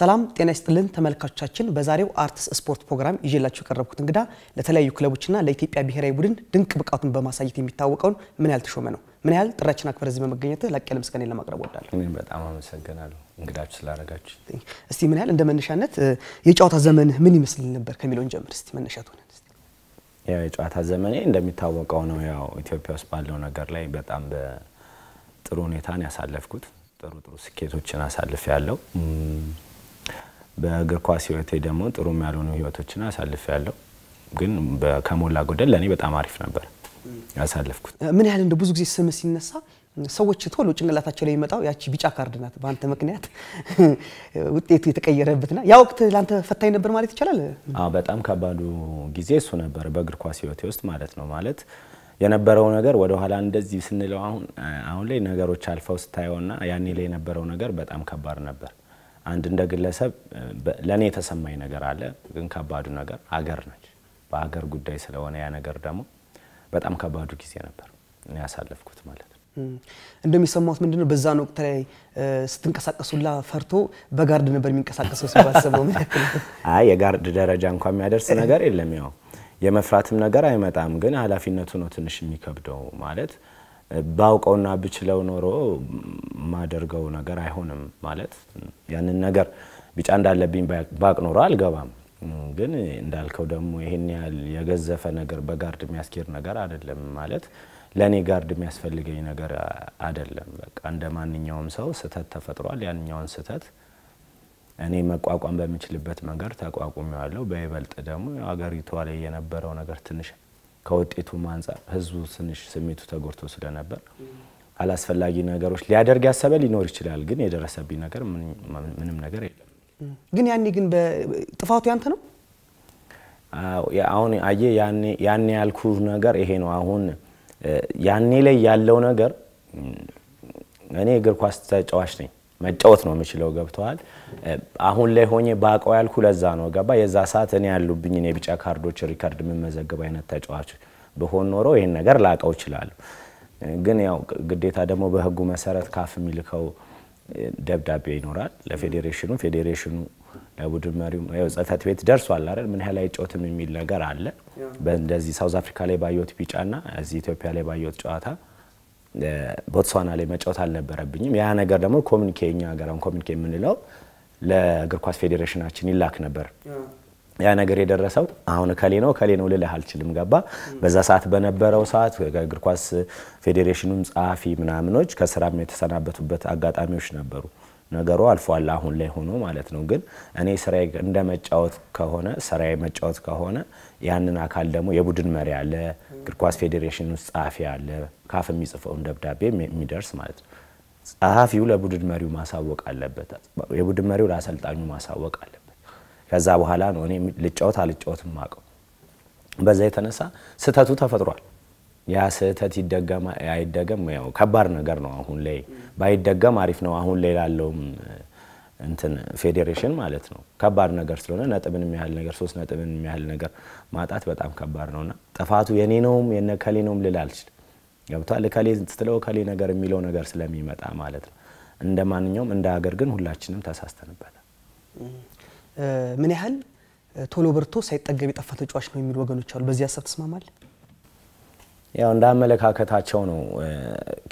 ሰላም ጤና ይስጥልን ተመልካቾቻችን። በዛሬው አርትስ ስፖርት ፕሮግራም ይዤላችሁ የቀረብኩት እንግዳ ለተለያዩ ክለቦችና ለኢትዮጵያ ብሔራዊ ቡድን ድንቅ ብቃቱን በማሳየት የሚታወቀውን ምን ያህል ተሾመ ነው። ምን ያህል ጥሪያችን አክብረህ እዚህ በመገኘት ላቅ ያለ ምስጋናን ለማቅረብ ወዳለሁ። እኔም በጣም አመሰግናለሁ እንግዳችሁ ስላደረጋችሁ። እስቲ ምን ያህል እንደ መነሻነት የጨዋታ ዘመንህ ምን ይመስል ነበር ከሚለውን ጀምር እስቲ መነሻ ትሆነን እስቲ። ያው የጨዋታ ዘመኔ እንደሚታወቀው ነው ያው ኢትዮጵያ ውስጥ ባለው ነገር ላይ በጣም በጥሩ ሁኔታ ያሳለፍኩት። ጥሩ ጥሩ ስኬቶችን አሳልፍ ያለው በእግር ኳስ ህይወቴ ደግሞ ጥሩም ያልሆኑ ህይወቶችን አሳልፍ ያለው ግን ከሞላ ጎደል ለእኔ በጣም አሪፍ ነበር ያሳለፍኩት። ምን ያህል እንደ ብዙ ጊዜ ስም ሲነሳ ሰዎች ቶሎ ጭንቅላታቸው ላይ የሚመጣው ያቺ ቢጫ ካርድ ናት። በአንተ ምክንያት ውጤቱ የተቀየረበትና ያ ወቅት ለአንተ ፈታኝ ነበር ማለት ይቻላል። በጣም ከባዱ ጊዜ እሱ ነበር በእግር ኳስ ህይወቴ ውስጥ ማለት ነው። ማለት የነበረው ነገር ወደኋላ እንደዚህ ስንለው አሁን አሁን ላይ ነገሮች አልፈው ስታየውና ያኔ ላይ የነበረው ነገር በጣም ከባድ ነበር። አንድ እንደ ግለሰብ ለእኔ የተሰማኝ ነገር አለ። ግን ከባዱ ነገር አገር ነች። በአገር ጉዳይ ስለሆነ ያ ነገር ደግሞ በጣም ከባዱ ጊዜ ነበር እኔ ያሳለፍኩት ማለት ነው። እንደሚሰማት ምንድነው በዛን ወቅት ላይ ስትንቀሳቀሱላ ፈርቶ በጋርድ ነበር የሚንቀሳቀሰው ሲባስበው ምን ያክል አይ የጋርድ ደረጃ እንኳን የሚያደርስ ነገር የለም። ያው የመፍራትም ነገር አይመጣም። ግን ኃላፊነቱ ነው ትንሽ የሚከብደው ማለት ባውቀውና ብችለው ኖሮ ማደርገው ነገር አይሆንም። ማለት ያንን ነገር ቢጫ እንዳለብኝ ባቅ ኖሮ አልገባም። ግን እንዳልከው ደግሞ ይህን ያህል የገዘፈ ነገር በጋርድ የሚያስኬድ ነገር አይደለም። ማለት ለእኔ ጋርድ የሚያስፈልገኝ ነገር አይደለም። በቃ እንደ ማንኛውም ሰው ስህተት ተፈጥሯል። ያንኛውን ስህተት እኔ መቋቋም በምችልበት መንገድ ተቋቁሜዋለሁ። በይበልጥ ደግሞ አገሪቷ ላይ የነበረው ነገር ትንሽ ከውጤቱም አንጻር ህዝቡ ትንሽ ስሜቱ ተጎድቶ ስለነበር አላስፈላጊ ነገሮች ሊያደርግ ያሰበ ሊኖር ይችላል። ግን የደረሰብኝ ነገር ምንም ነገር የለም። ግን ያኔ ግን ጥፋቱ ያንተ ነው። አሁን አየ ያኔ ያልኩ ነገር ይሄ ነው። አሁን ያኔ ላይ ያለው ነገር እኔ እግር ኳስ ተጫዋች ነኝ መጫወት ነው የምችለው። ገብተዋል። አሁን ላይ ሆኜ ባቀው ያልኩ ለዛ ነው ገባ። የዛ ሰዓት እኔ ያሉብኝን የቢጫ ካርዶች ሪከርድ የምመዘግብ አይነት ተጫዋች ብሆን ኖሮ ይህን ነገር ላቀው ይችላሉ። ግን ያው ግዴታ ደግሞ በህጉ መሰረት ካፍ የሚልከው ደብዳቤ ይኖራል ለፌዴሬሽኑ። ፌዴሬሽኑ ለቡድን መሪው ጽህፈት ቤት ደርሷል አይደል፣ ምን ያህል አይጫወትም የሚል ነገር አለ። እንደዚህ ሳውዝ አፍሪካ ላይ ባየሁት ቢጫና እዚህ ኢትዮጵያ ላይ ባየሁት ጨዋታ ቦትስዋና ላይ መጫወት አልነበረብኝም። ያ ነገር ደግሞ ኮሚኒኬ እኛ ሀገር አሁን ኮሚኒኬ የምንለው ለእግር ኳስ ፌዴሬሽናችን ይላክ ነበር። ያ ነገር የደረሰው አሁን ከሌ ነው ከሌ ነው ልልህ አልችልም። ገባ በዛ ሰዓት በነበረው ሰዓት እግር ኳስ ፌዴሬሽኑም ጸሐፊ ምናምኖች ከስራም የተሰናበቱበት አጋጣሚዎች ነበሩ። ነገሩ አልፏል፣ አሁን ላይ ሆኖ ማለት ነው። ግን እኔ ስራ እንደ መጫወት ከሆነ ስራዬ መጫወት ከሆነ ያንን አካል ደግሞ የቡድን መሪ አለ፣ እግር ኳስ ፌዴሬሽን ውስጥ ጸሐፊ አለ፣ ካፍ የሚጽፈውን ደብዳቤ የሚደርስ ማለት ነው። ጸሐፊው ለቡድን መሪው ማሳወቅ አለበት። የቡድን መሪው ለአሰልጣኙ ማሳወቅ አለበት። ከዛ በኋላ ነው እኔ ልጫወት አልጫወት ማቀው። በዛ የተነሳ ስህተቱ ተፈጥሯል። ያ ስህተት ይደገም አይደገም ያው ከባድ ነገር ነው። አሁን ላይ ባይደገም አሪፍ ነው። አሁን ላይ ላለውም እንትን ፌዴሬሽን ማለት ነው ከባድ ነገር ስለሆነ ነጥብን የሚያህል ነገር ሶስት ነጥብን የሚያህል ነገር ማጣት በጣም ከባድ ነውና ጥፋቱ የኔ ነውም የነ ከሌ ነውም ልል ገብቷል። ከሌ ስትለው ከሌ ነገር የሚለው ነገር ስለሚመጣ ማለት ነው። እንደ ማንኛውም እንደ ሀገር ግን ሁላችንም ተሳስተንበታል። ምን ያህል ቶሎ በርቶ ሳይጠገብ የጠፋ ተጫዋች ነው የሚሉ ወገኖች አሉ። በዚህ ሀሳብ ትስማማል? ያው እንደ አመለካከታቸው ነው።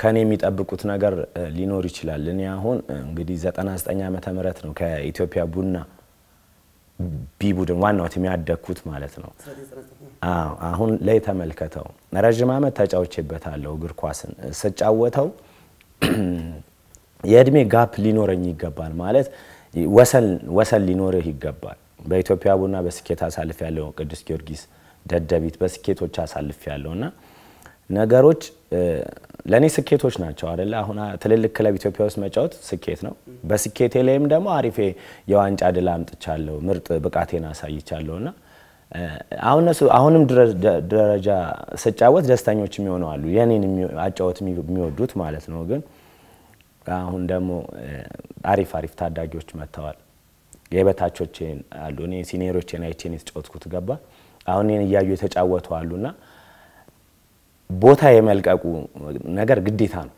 ከኔ የሚጠብቁት ነገር ሊኖር ይችላል። እኔ አሁን እንግዲህ 99 ዓመተ ምህረት ነው ከኢትዮጵያ ቡና ቢ ቡድን ዋናው ቲም ያደግኩት ማለት ነው። አሁን ላይ ተመልከተው፣ ረዥም ዓመት ተጫውቼበታለሁ። እግር ኳስን ስጫወተው የእድሜ ጋፕ ሊኖረኝ ይገባል ማለት ወሰን ሊኖርህ ይገባል። በኢትዮጵያ ቡና በስኬት አሳልፍ ያለው ቅዱስ ጊዮርጊስ ደደቢት በስኬቶች አሳልፍ ያለው እና ነገሮች ለእኔ ስኬቶች ናቸው አደለ? አሁን ትልልቅ ክለብ ኢትዮጵያ ውስጥ መጫወት ስኬት ነው። በስኬቴ ላይም ደግሞ አሪፌ የዋንጫ ድል አምጥቻለሁ፣ ምርጥ ብቃቴን አሳይቻለሁ እና አሁን እነሱ አሁንም ደረጃ ስጫወት ደስተኞች የሚሆኑ አሉ፣ የኔን አጫወት የሚወዱት ማለት ነው። ግን አሁን ደግሞ አሪፍ አሪፍ ታዳጊዎች መጥተዋል። የበታቾቼን አሉ። እኔ ሲኒየሮቼን አይቼን የተጫወትኩት ገባ። አሁን እያዩ የተጫወቱ አሉና ቦታ የመልቀቁ ነገር ግዴታ ነው።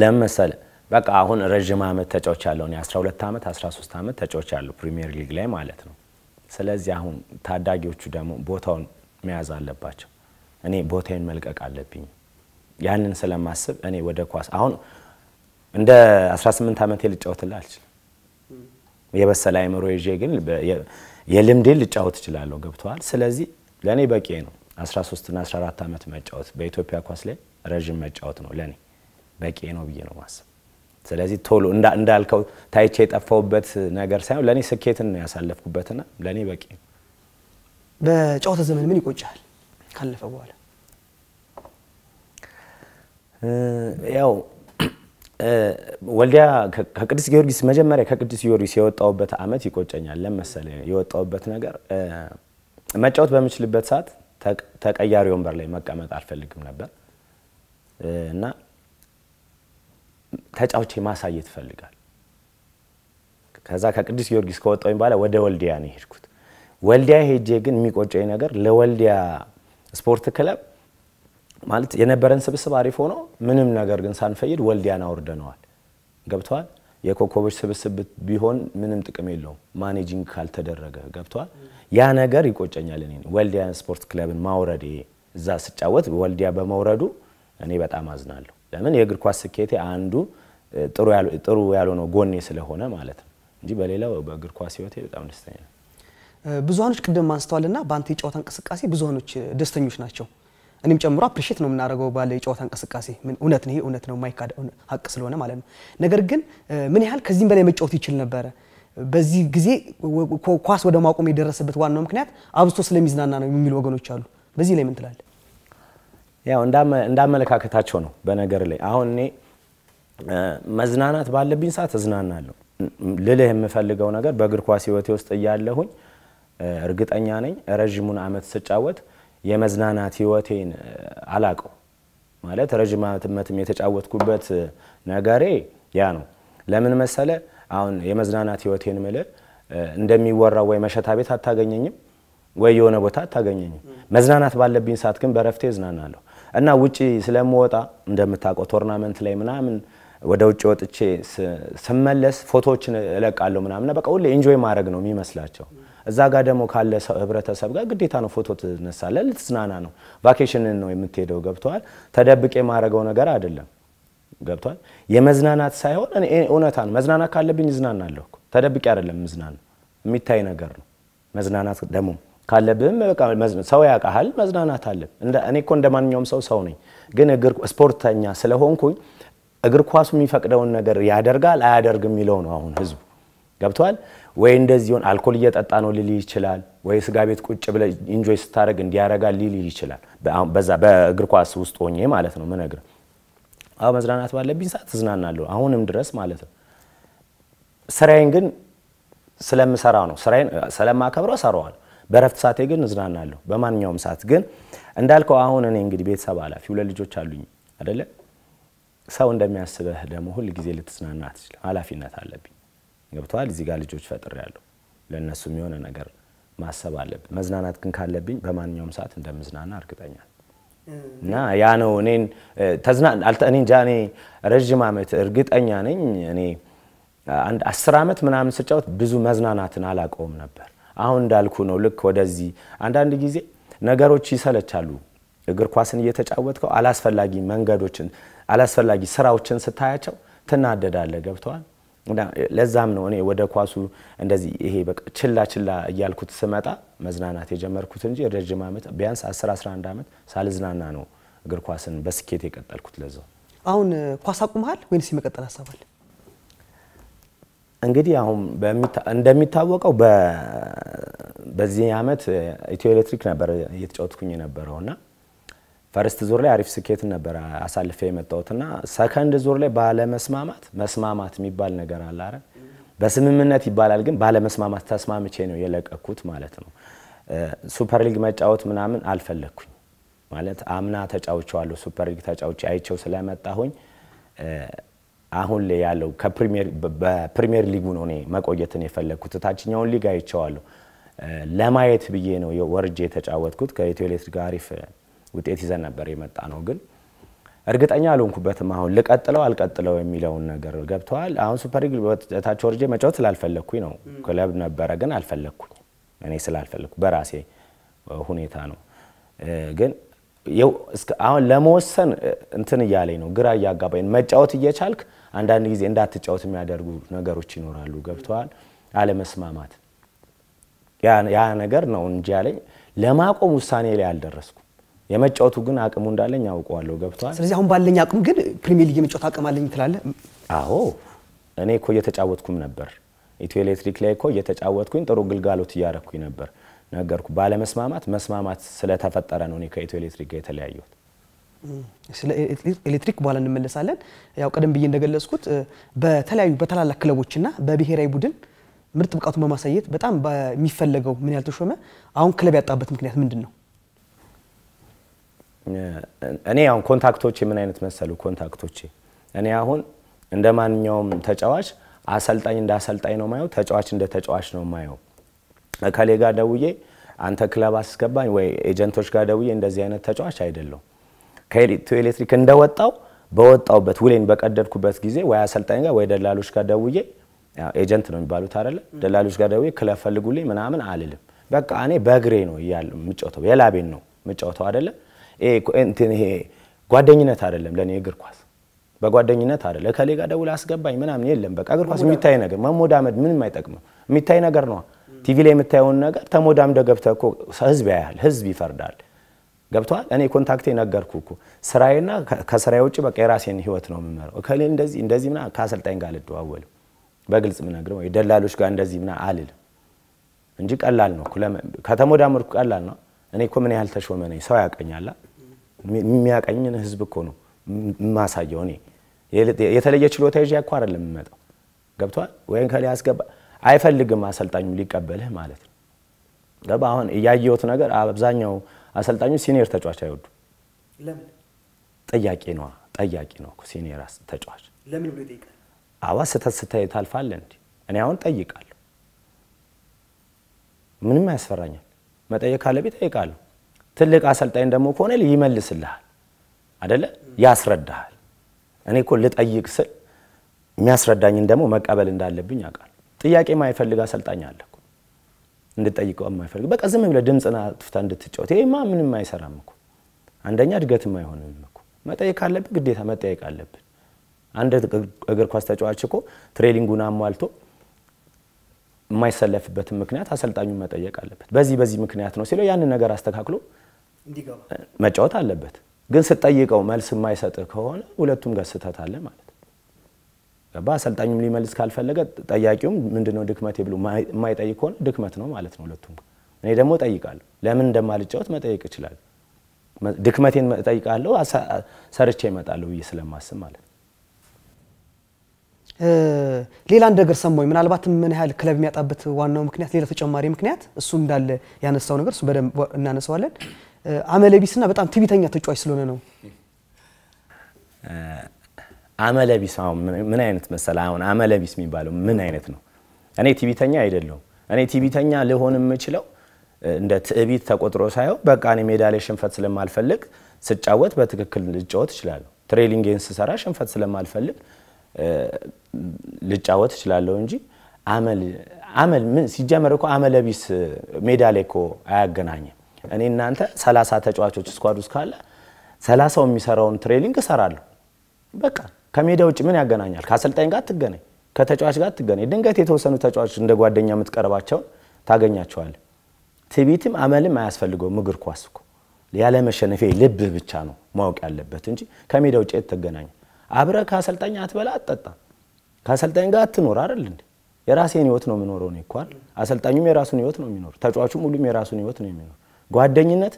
ለምን መሰለ? በቃ አሁን ረዥም ዓመት ተጫዎች ያለው 12 ዓመት 13 ዓመት ተጫዎች ያለው ፕሪሚየር ሊግ ላይ ማለት ነው። ስለዚህ አሁን ታዳጊዎቹ ደግሞ ቦታውን መያዝ አለባቸው። እኔ ቦታዬን መልቀቅ አለብኝ። ያንን ስለማስብ እኔ ወደ ኳስ አሁን እንደ 18 ዓመቴ ልጫወትልህ አልችልም። የበሰለ አይምሮ ይዤ ግን የልምዴን ልጫወት እችላለሁ። ገብተዋል። ስለዚህ ለእኔ በቂ ነው። 13 እና 14 ዓመት መጫወት በኢትዮጵያ ኳስ ላይ ረዥም መጫወት ነው ለኔ በቂ ነው ብዬ ነው ማስብ። ስለዚህ ቶሎ እንዳልከው ታይቼ የጠፋውበት ነገር ሳይሆን ለእኔ ስኬትን ነው ያሳለፍኩበትና ለእኔ በቂ ነው። በጨዋታ ዘመን ምን ይቆጫል ካለፈ በኋላ? ያው ወልዲያ ከቅዱስ ጊዮርጊስ መጀመሪያ ከቅዱስ ጊዮርጊስ የወጣውበት አመት ይቆጨኛል። ለመሰለ የወጣውበት ነገር መጫወት በምችልበት ሰዓት ተቀያሪ ወንበር ላይ መቀመጥ አልፈልግም ነበር እና ተጫውቼ ማሳየት ይፈልጋል። ከዛ ከቅዱስ ጊዮርጊስ ከወጣኝ በኋላ ወደ ወልዲያ ነው የሄድኩት። ወልዲያ ሄጄ ግን የሚቆጨኝ ነገር ለወልዲያ ስፖርት ክለብ ማለት የነበረን ስብስብ አሪፍ ሆኖ ምንም ነገር ግን ሳንፈይድ ወልዲያን አውርደነዋል። ገብተዋል። የኮከቦች ስብስብ ቢሆን ምንም ጥቅም የለውም፣ ማኔጂንግ ካልተደረገ ገብቷል። ያ ነገር ይቆጨኛል። እኔ ወልዲያ ስፖርት ክለብን ማውረዴ እዛ ስጫወት ወልዲያ በመውረዱ እኔ በጣም አዝናለሁ። ለምን የእግር ኳስ ስኬቴ አንዱ ጥሩ ያልሆነው ጎኔ ስለሆነ ማለት ነው እንጂ በሌላው በእግር ኳስ ህይወቴ በጣም ደስተኛ ብዙሀኖች ቅድም ማንስተዋልና በአንተ የጨዋታ እንቅስቃሴ ብዙሀኖች ደስተኞች ናቸው። እኔም ጨምሮ አፕሪሼት ነው የምናደርገው ባለ የጨዋታ እንቅስቃሴ እውነት ነው ይሄ እውነት ነው የማይካድ ሀቅ ስለሆነ ማለት ነው። ነገር ግን ምን ያህል ከዚህም በላይ መጫወት ይችል ነበረ። በዚህ ጊዜ ኳስ ወደ ማቆም የደረሰበት ዋናው ምክንያት አብዝቶ ስለሚዝናና ነው የሚሉ ወገኖች አሉ። በዚህ ላይ ምን ትላለህ? ያው እንዳመለካከታቸው ነው። በነገር ላይ አሁን እኔ መዝናናት ባለብኝ ሰዓት እዝናናለሁ። ልልህ የምፈልገው ነገር በእግር ኳስ ህይወቴ ውስጥ እያለሁኝ እርግጠኛ ነኝ ረዥሙን አመት ስጫወት የመዝናናት ህይወቴን አላቀው ማለት ረዥም ዓመትም የተጫወትኩበት ነገሬ ያ ነው። ለምን መሰለ አሁን የመዝናናት ህይወቴን ምል እንደሚወራው ወይ መሸታ ቤት አታገኘኝም ወይ የሆነ ቦታ አታገኘኝም። መዝናናት ባለብኝ ሰዓት ግን በረፍቴ እዝናናለሁ እና ውጪ ስለምወጣ እንደምታውቀው ቶርናመንት ላይ ምናምን ወደ ውጭ ወጥቼ ስመለስ ፎቶዎችን እለቃለሁ ምናምን በቃ ሁሌ ኢንጆይ ማድረግ ነው የሚመስላቸው እዛ ጋር ደግሞ ካለ ህብረተሰብ ጋር ግዴታ ነው ፎቶ ትነሳለ። ልትዝናና ነው፣ ቫኬሽንን ነው የምትሄደው። ገብተዋል። ተደብቄ የማደርገው ነገር አይደለም። ገብቷል። የመዝናናት ሳይሆን እውነታ ነው። መዝናናት ካለብኝ እዝናናለሁ። ተደብቄ አይደለም ምዝናና፣ የሚታይ ነገር ነው። መዝናናት ደግሞ ካለብህም ሰው ያውቃል መዝናናት አለ። እኔ እኮ እንደ ማንኛውም ሰው ሰው ነኝ፣ ግን ስፖርተኛ ስለሆንኩኝ እግር ኳሱ የሚፈቅደውን ነገር ያደርጋል አያደርግም የሚለው ነው አሁን ህዝቡ ገብቷል። ወይ እንደዚሁን አልኮል እየጠጣ ነው ሊል ይችላል። ወይ ስጋ ቤት ቁጭ ብለ ኢንጆይ ስታደርግ እንዲያረጋ ሊል ይችላል። በዛ በእግር ኳስ ውስጥ ሆኜ ማለት ነው ምነግር አሁ መዝናናት ባለብኝ ሰዓት እዝናናለሁ አሁንም ድረስ ማለት ነው። ስራዬን ግን ስለምሰራ ነው ስራዬን ስለማከብረው እሰራዋለሁ። በረፍት ሰዓቴ ግን እዝናናለሁ። በማንኛውም ሰዓት ግን እንዳልከው አሁን እኔ እንግዲህ ቤተሰብ ኃላፊ ሁለት ልጆች አሉኝ አደለ ሰው እንደሚያስበህ ደግሞ ሁል ጊዜ ልትዝናና አትችልም። ኃላፊነት አለብኝ ገብተዋል። እዚህ ጋር ልጆች ፈጥር ያለው ለእነሱም የሆነ ነገር ማሰብ አለብ መዝናናት ግን ካለብኝ በማንኛውም ሰዓት እንደምዝናና እርግጠኛ እና ያ ነው እኔን እኔ እንጃ እኔ ረዥም ዓመት እርግጠኛ ነኝ እኔ አንድ አስር ዓመት ምናምን ስጫወት ብዙ መዝናናትን አላውቀውም ነበር። አሁን እንዳልኩ ነው ልክ ወደዚህ አንዳንድ ጊዜ ነገሮች ይሰለቻሉ። እግር ኳስን እየተጫወትከው አላስፈላጊ መንገዶችን አላስፈላጊ ስራዎችን ስታያቸው ትናደዳለ ገብተዋል ለዛም ነው እኔ ወደ ኳሱ እንደዚህ ይሄ በቃ ችላ ችላ እያልኩት ስመጣ መዝናናት የጀመርኩት እንጂ ረጅም ዓመት ቢያንስ 10 11 ዓመት ሳልዝናና ነው እግር ኳስን በስኬት የቀጠልኩት። ለዛው አሁን ኳስ አቁመሃል ወይንስ የመቀጠል ሀሳባል? እንግዲህ አሁን እንደሚታወቀው በዚህ ዓመት ኢትዮ ኤሌክትሪክ ነበር እየተጫወትኩኝ የነበረው እና ፈርስት ዙር ላይ አሪፍ ስኬት ነበር አሳልፌ የመጣሁትና ሰከንድ ዙር ላይ ባለመስማማት መስማማት የሚባል ነገር አለ አረ በስምምነት ይባላል፣ ግን ባለመስማማት ተስማምቼ ነው የለቀኩት ማለት ነው። ሱፐር ሊግ መጫወት ምናምን አልፈለግኩኝ ማለት አምና ተጫውቼዋለሁ። ሱፐር ሊግ ተጫውቼ አይቸው ስለመጣሁኝ አሁን ላይ ያለው በፕሪሚየር ሊጉ ነው እኔ መቆየትን የፈለግኩት። ታችኛውን ሊግ አይቸዋለሁ ለማየት ብዬ ነው ወርጄ የተጫወትኩት ከኢትዮ ኤሌክትሪክ አሪፍ ውጤት ይዘን ነበር የመጣ ነው። ግን እርግጠኛ አልሆንኩበትም። አሁን ልቀጥለው አልቀጥለው የሚለውን ነገር ገብተዋል። አሁን ሱፐር ሊግ በታች ወርጄ መጫወት ስላልፈለግኩኝ ነው። ክለብ ነበረ ግን አልፈለግኩኝ። እኔ ስላልፈለግኩ በራሴ ሁኔታ ነው። ግን አሁን ለመወሰን እንትን እያለኝ ነው፣ ግራ እያጋባኝ መጫወት እየቻልክ አንዳንድ ጊዜ እንዳትጫወት የሚያደርጉ ነገሮች ይኖራሉ። ገብተዋል። አለመስማማት ያ ነገር ነው እንጂ ያለኝ ለማቆም ውሳኔ ላይ አልደረስኩም። የመጫወቱ ግን አቅሙ እንዳለኝ አውቀዋለሁ። ገብቷል። ስለዚህ አሁን ባለኝ አቅም ግን ፕሪሚየር ሊግ የመጫወት አቅም አለኝ ትላለህ? አዎ እኔ እኮ እየተጫወትኩም ነበር። ኢትዮ ኤሌክትሪክ ላይ እኮ እየተጫወትኩኝ ጥሩ ግልጋሎት እያረኩኝ ነበር። ነገርኩ ባለመስማማት መስማማት ስለተፈጠረ ነው እኔ ከኢትዮ ኤሌክትሪክ ጋር የተለያየሁት። ስለ ኤሌክትሪክ በኋላ እንመለሳለን። ያው ቀደም ብዬ እንደገለጽኩት በተለያዩ በታላላቅ ክለቦችና በብሔራዊ ቡድን ምርጥ ብቃቱን በማሳየት በጣም የሚፈለገው ምን ያህል አሁን ክለብ ያጣበት ምክንያት ምንድን ነው? እኔ አሁን ኮንታክቶቼ ምን አይነት መሰሉ ኮንታክቶች እኔ አሁን እንደ ማንኛውም ተጫዋች አሰልጣኝ እንደ አሰልጣኝ ነው ማየው፣ ተጫዋች እንደ ተጫዋች ነው ማየው። ከሌ ጋር ደውዬ አንተ ክለብ አስገባኝ ወይ ኤጀንቶች ጋር ደውዬ እንደዚህ አይነት ተጫዋች አይደለሁም። ከኢትዮ ኤሌክትሪክ እንደወጣው በወጣውበት ውሌን በቀደድኩበት ጊዜ ወይ አሰልጣኝ ጋር ወይ ደላሎች ጋር ደውዬ ኤጀንት ነው የሚባሉት አይደለ? ደላሎች ጋር ደውዬ ክለብ ፈልጉልኝ ምናምን አልልም። በቃ እኔ በእግሬ ነው እያለ የምጫወተው የላቤን ነው የምጫወተው አይደለም ጓደኝነት አይደለም ለእኔ እግር ኳስ በጓደኝነት አይደለም። ከሌ ጋር ደውል አስገባኝ ምናምን የለም። በቃ እግር ኳስ የሚታይ ነገር መሞዳመድ ምንም አይጠቅምም። የሚታይ ነገር ነው። ቲቪ ላይ የምታየውን ነገር ተሞዳምደ ገብተህ እኮ ህዝብ ያያል፣ ህዝብ ይፈርዳል። ገብተዋል። እኔ ኮንታክቴ ነገርኩ እኮ ስራዬና ከስራዬ ውጭ በቃ የራሴን ህይወት ነው የምመራው። እከሌ እንደዚህ እንደዚህ ምና ከአሰልጣኝ ጋር ልደዋወል በግልጽ ምነግር የደላሎች ጋር እንደዚህ ምና አልል እንጂ ቀላል ነው ከተሞዳመድኩ ቀላል ነው። እኔ እኮ ምን ያህል ተሾመ ነኝ ሰው ያቀኛላ የሚያቀኝን ህዝብ እኮ ነው የማሳየው። እኔ የተለየ ችሎታ ይዤ እኮ አይደለም የምመጣው። ገብቷል ወይም ከላይ አስገባ አይፈልግም አሰልጣኙ ሊቀበልህ ማለት ነው። ገባ አሁን ያየሁት ነገር አብዛኛው አሰልጣኙ ሲኒየር ተጫዋች አይወዱ። ጠያቂ ነዋ ጠያቂ ነው ሲኒየር ተጫዋች ለምን ብሎ ይጠይቃል? አዋ ስህተት ስታይ ታልፋለህ እንዴ? እኔ አሁን ጠይቃለሁ። ምንም አያስፈራኛል። መጠየቅ ካለብኝ ጠይቃለሁ። ትልቅ አሰልጣኝ ደግሞ ከሆነ ይመልስልሃል አደለ? ያስረዳሃል። እኔ እኮ ልጠይቅ ስል የሚያስረዳኝን ደግሞ መቀበል እንዳለብኝ ያውቃል። ጥያቄ ማይፈልግ አሰልጣኝ አለ እኮ እንድጠይቀው የማይፈልግ በቃ ዝም ብለህ ድምፅና አጥፍታ እንድትጫወት ይሄማ ምንም አይሰራም እኮ አንደኛ እድገትም አይሆንም እኮ መጠየቅ አለብን፣ ግዴታ መጠየቅ አለብን። አንድ እግር ኳስ ተጫዋች እኮ ትሬኒንጉን አሟልቶ የማይሰለፍበትን ምክንያት አሰልጣኙን መጠየቅ አለበት። በዚህ በዚህ ምክንያት ነው ሲለው ያንን ነገር አስተካክሎ መጫወት አለበት። ግን ስጠይቀው መልስ የማይሰጥ ከሆነ ሁለቱም ጋር ስህተት አለ ማለት ነው። ገባ አሰልጣኙም ሊመልስ ካልፈለገ ጠያቂውም ምንድነው ድክመቴ ብሎ የማይጠይቅ ከሆነ ድክመት ነው ማለት ነው ሁለቱም። እኔ ደግሞ ጠይቃለሁ ለምን እንደማልጫወት መጠየቅ ይችላል። ድክመቴን እጠይቃለሁ፣ ሰርቼ እመጣለሁ ብዬ ስለማስብ ማለት ነው። ሌላ አንድ ነገር ሰማኝ። ምናልባት ምን ያህል ክለብ የሚያጣበት ዋናው ምክንያት ሌላ ተጨማሪ ምክንያት እሱ እንዳለ ያነሳው ነገር እሱ በደንብ እናነሳዋለን። አመለቢስና በጣም ትቢተኛ ተጫዋች ስለሆነ ነው። አመለቢስ አሁን ምን አይነት መሰለ አሁን አመለቢስ የሚባለው ምን አይነት ነው? እኔ ቲቪተኛ አይደለሁም። እኔ ቲቪተኛ ልሆን የምችለው እንደ ትዕቢት ተቆጥሮ ሳይሆን በቃ እኔ ሜዳ ላይ ሽንፈት ስለማልፈልግ ስጫወት በትክክል ልጫወት እችላለሁ። ትሬሊንጌን ስሰራ ሽንፈት ስለማልፈልግ ልጫወት እችላለሁ እንጂ አመል ምን ሲጀመር እኮ አመለቢስ ሜዳ ላይ እኮ አያገናኝም። እኔ እናንተ ሰላሳ ተጫዋቾች ስኳድ ውስጥ ካለ ሰላሳው የሚሰራውን ትሬኒንግ እሰራለሁ። በቃ ከሜዳ ውጭ ምን ያገናኛል? ከአሰልጣኝ ጋር ትገናኝ ከተጫዋች ጋር ትገናኝ። ድንገት የተወሰኑ ተጫዋቾች እንደ ጓደኛ የምትቀርባቸውን ታገኛቸዋል። ትቢትም አመልም አያስፈልገውም። እግር ኳስ እኮ ያለመሸነፌ ልብ ብቻ ነው ማወቅ ያለበት እንጂ ከሜዳ ውጭ ትገናኝ አብረ ከአሰልጣኝ አትበላ አትጠጣ፣ ከአሰልጣኝ ጋር አትኖር አይደል እንዴ? የራሴን ህይወት ነው የምኖረው እኔ እኮ አሰልጣኙም የራሱን ህይወት ነው የሚኖር፣ ተጫዋቹም ሁሉም የራሱን ህይወት ነው የሚኖር። ጓደኝነት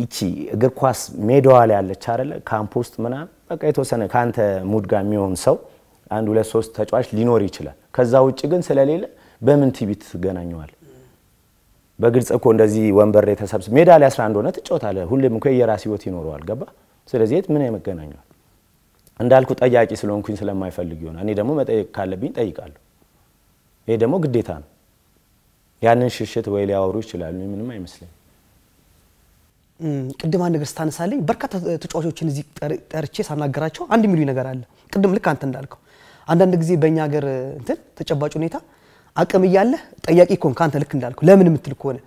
ይቺ እግር ኳስ ሜዳዋ ላይ ያለች አይደለ ካምፕ ውስጥ ምናምን በቃ የተወሰነ ከአንተ ሙድ ጋር የሚሆን ሰው አንድ ሁለት ሶስት ተጫዋች ሊኖር ይችላል። ከዛ ውጭ ግን ስለሌለ በምን ቲቪ ትገናኘዋል? በግልጽ እኮ እንደዚህ ወንበር ላይ ተሰብስ ሜዳ ላይ 11 ሆነ ትጫወታለ። ሁሌም እኮ የራስ ህይወት ይኖረዋል። ገባ? ስለዚህ የት ምን የመገናኘዋል? እንዳልኩ ጠያቂ ስለሆንኩኝ ስለማይፈልግ ይሆናል። እኔ ደግሞ መጠየቅ ካለብኝ ጠይቃለሁ። ይሄ ደግሞ ግዴታ ነው። ያንን ሽሽት ወይ ሊያወሩ ይችላሉ። ምንም አይመስለኝ። ቅድም አንድ ነገር ስታነሳለኝ በርካታ ተጫዋቾችን እዚህ ጠርቼ ሳናገራቸው አንድ የሚሉኝ ነገር አለ። ቅድም ልክ አንተ እንዳልከው አንዳንድ ጊዜ በእኛ ሀገር እንትን ተጨባጭ ሁኔታ አቅም እያለ ጠያቂ ከሆንክ ከአንተ ልክ እንዳልከው ለምን የምትል ከሆነ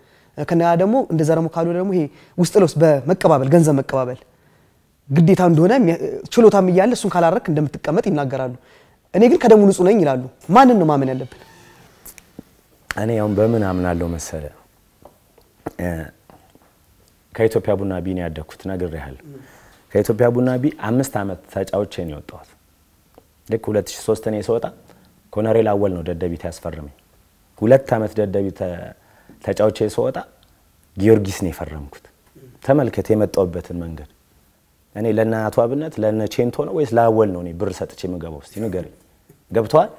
ከነያ ደግሞ እንደዛ ደግሞ ካሉ ደግሞ ይሄ ውስጥ ለውስጥ በመቀባበል ገንዘብ መቀባበል ግዴታ እንደሆነ ችሎታም እያለ እሱን ካላረክ እንደምትቀመጥ ይናገራሉ። እኔ ግን ከደሙ ንጹህ ነኝ ይላሉ። ማንን ነው ማመን ያለብን? እኔ አሁን በምን አምናለሁ መሰለ ከኢትዮጵያ ቡና ቢ ነው ያደግኩት ያህል ከኢትዮጵያ ቡና ቢ አምስት ዓመት ተጫውቼ ነው የወጣሁት። ልክ 2003 እኔ ስወጣ ኮነሬል አወል ነው ደደቢት ያስፈርመኝ። ሁለት ዓመት ደደቢት ተጫውቼ ስወጣ ጊዮርጊስ ነው የፈረምኩት። ተመልከት የመጣሁበትን መንገድ። እኔ ለእነ አቶ አብነት ለነ ቼንቶ ነው ወይስ ለአወል ነው እኔ ብር ሰጥቼ የምገባው? እስቲ ንገረኝ። ገብተዋል?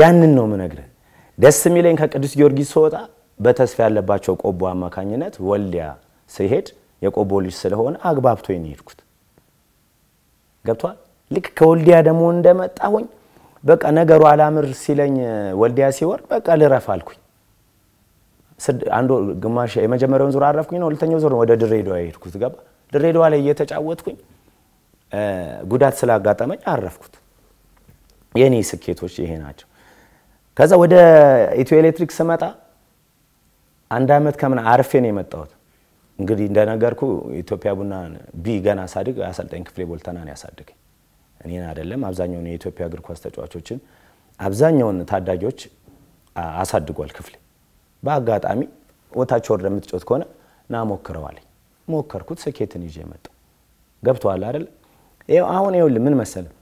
ያንን ነው ምነግርህ። ደስ የሚለኝ ከቅዱስ ጊዮርጊስ ስወጣ በተስፋ ያለባቸው ቆቦ አማካኝነት ወልዲያ ስሄድ የቆቦ ልጅ ስለሆነ አግባብቶ ነው የሄድኩት። ገብቷል። ልክ ከወልዲያ ደግሞ እንደመጣሁኝ በቃ ነገሩ አላምር ሲለኝ ወልዲያ ሲወር በቃ ልረፍ አልኩኝ። አንዱ ግማሽ የመጀመሪያውን ዙር አረፍኩኝ ነው፣ ሁለተኛው ዙር ወደ ድሬዳዋ የሄድኩት ገባ። ድሬዳዋ ላይ እየተጫወትኩኝ ጉዳት ስላጋጠመኝ አረፍኩት። የእኔ ስኬቶች ይሄ ናቸው። ከዛ ወደ ኢትዮ ኤሌክትሪክ ስመጣ አንድ አመት ከምን አርፌ ነው የመጣሁት። እንግዲህ እንደነገርኩ ኢትዮጵያ ቡና ቢ ገና ሳድግ አሰልጣኝ ክፍሌ ቦልተና ነው ያሳድገኝ። እኔን አይደለም አብዛኛውን የኢትዮጵያ እግር ኳስ ተጫዋቾችን አብዛኛውን ታዳጊዎች አሳድጓል ክፍሌ። በአጋጣሚ ወታች ወርደ የምትጮት ከሆነ ና ሞክረዋለኝ። ሞከርኩት፣ ስኬትን ይዤ መጣ። ገብቶሃል አይደል? አሁን ይኸውልህ ምን መሰለህ፣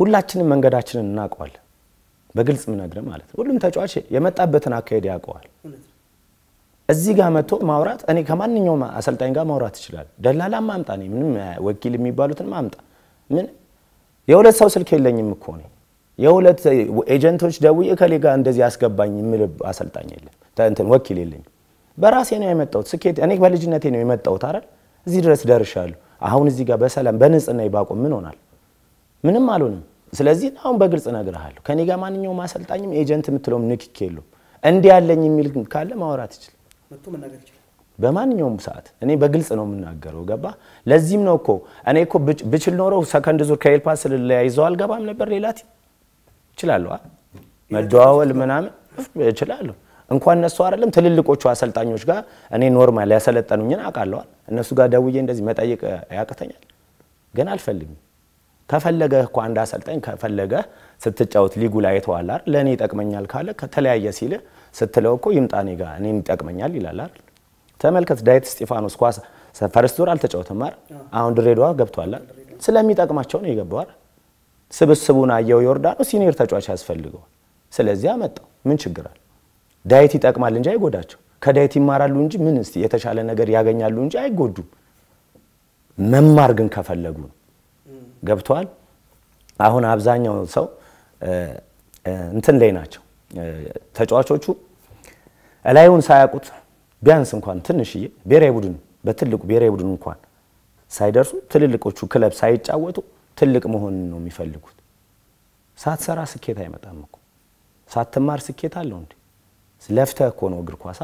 ሁላችንም መንገዳችንን እናውቀዋለን። በግልጽ ምነግር ማለት ነው። ሁሉም ተጫዋች የመጣበትን አካሄድ ያውቀዋል። እዚህ ጋር መጥቶ ማውራት እኔ ከማንኛውም አሰልጣኝ ጋር ማውራት ይችላል። ደላላ ማምጣ እኔ ምንም ወኪል የሚባሉትን ማምጣ ምን የሁለት ሰው ስልክ የለኝም እኮ እኔ የሁለት ኤጀንቶች ደውዬ ከሌ ጋር እንደዚህ አስገባኝ የምል አሰልጣኝ የለም፣ እንትን ወኪል የለኝም። በራሴ ነው የመጣሁት። ስኬት እኔ በልጅነቴ ነው የመጣሁት አይደል? እዚህ ድረስ ደርሻለሁ። አሁን እዚህ ጋር በሰላም በንጽህና ባቆም ምን ሆናል? ምንም አልሆንም። ስለዚህ አሁን በግልጽ እነግርሃለሁ፣ ከኔ ጋር ማንኛውም አሰልጣኝም ኤጀንት የምትለውም ንክክ የለውም። እንዲህ ያለኝ የሚል ካለ ማውራት ይችላል፣ በማንኛውም ሰዓት እኔ በግልጽ ነው የምናገረው። ገባ? ለዚህም ነው እኮ እኔ እኮ ብችል ኖረው ሰከንድ ዙር ከኤልፓስ ስለለያይዘው አልገባም ነበር። ሌላ እችላለሁ፣ መደዋወል ምናምን እችላለሁ። እንኳን እነሱ አይደለም ትልልቆቹ አሰልጣኞች ጋር እኔ ኖርማል ያሰለጠኑኝን አውቃለዋል። እነሱ ጋር ደውዬ እንደዚህ መጠየቅ ያቅተኛል፣ ግን አልፈልግም ከፈለገ እኮ አንድ አሰልጣኝ ከፈለገ ስትጫወት ሊጉ ላይ የተዋል ለእኔ ይጠቅመኛል ካለ ከተለያየ ሲል ስትለው እኮ ይምጣ እኔ ጋር እኔን ይጠቅመኛል ይላል አይደል? ተመልከት ዳዊት እስጢፋኖስ ኳስ ፈርስት ዙር አልተጫወትም አይደል? አሁን ድሬዳዋ ገብቷል ስለሚጠቅማቸው ነው የገባው አይደል? ስብስቡን አየው ዮርዳኖስ ሲኒየር ተጫዋች ያስፈልገዋል። ስለዚህ አመጣው። ምን ችግር አለ? ዳዊት ይጠቅማል እንጂ አይጎዳቸው። ከዳዊት ይማራሉ እንጂ ምን እስቲ የተሻለ ነገር ያገኛሉ እንጂ አይጎዱም። መማር ግን ከፈለጉ ነው። ገብተዋል። አሁን አብዛኛው ሰው እንትን ላይ ናቸው ተጫዋቾቹ እላዩን ሳያውቁት ቢያንስ እንኳን ትንሽዬ ብሔራዊ ቡድን በትልቁ ብሔራዊ ቡድን እንኳን ሳይደርሱ ትልልቆቹ ክለብ ሳይጫወቱ ትልቅ መሆን ነው የሚፈልጉት። ሳትሰራ ስኬት አይመጣም እኮ ሳትማር ስኬት አለው እንዴ? ለፍተህ እኮ ነው እግር ኳሳ።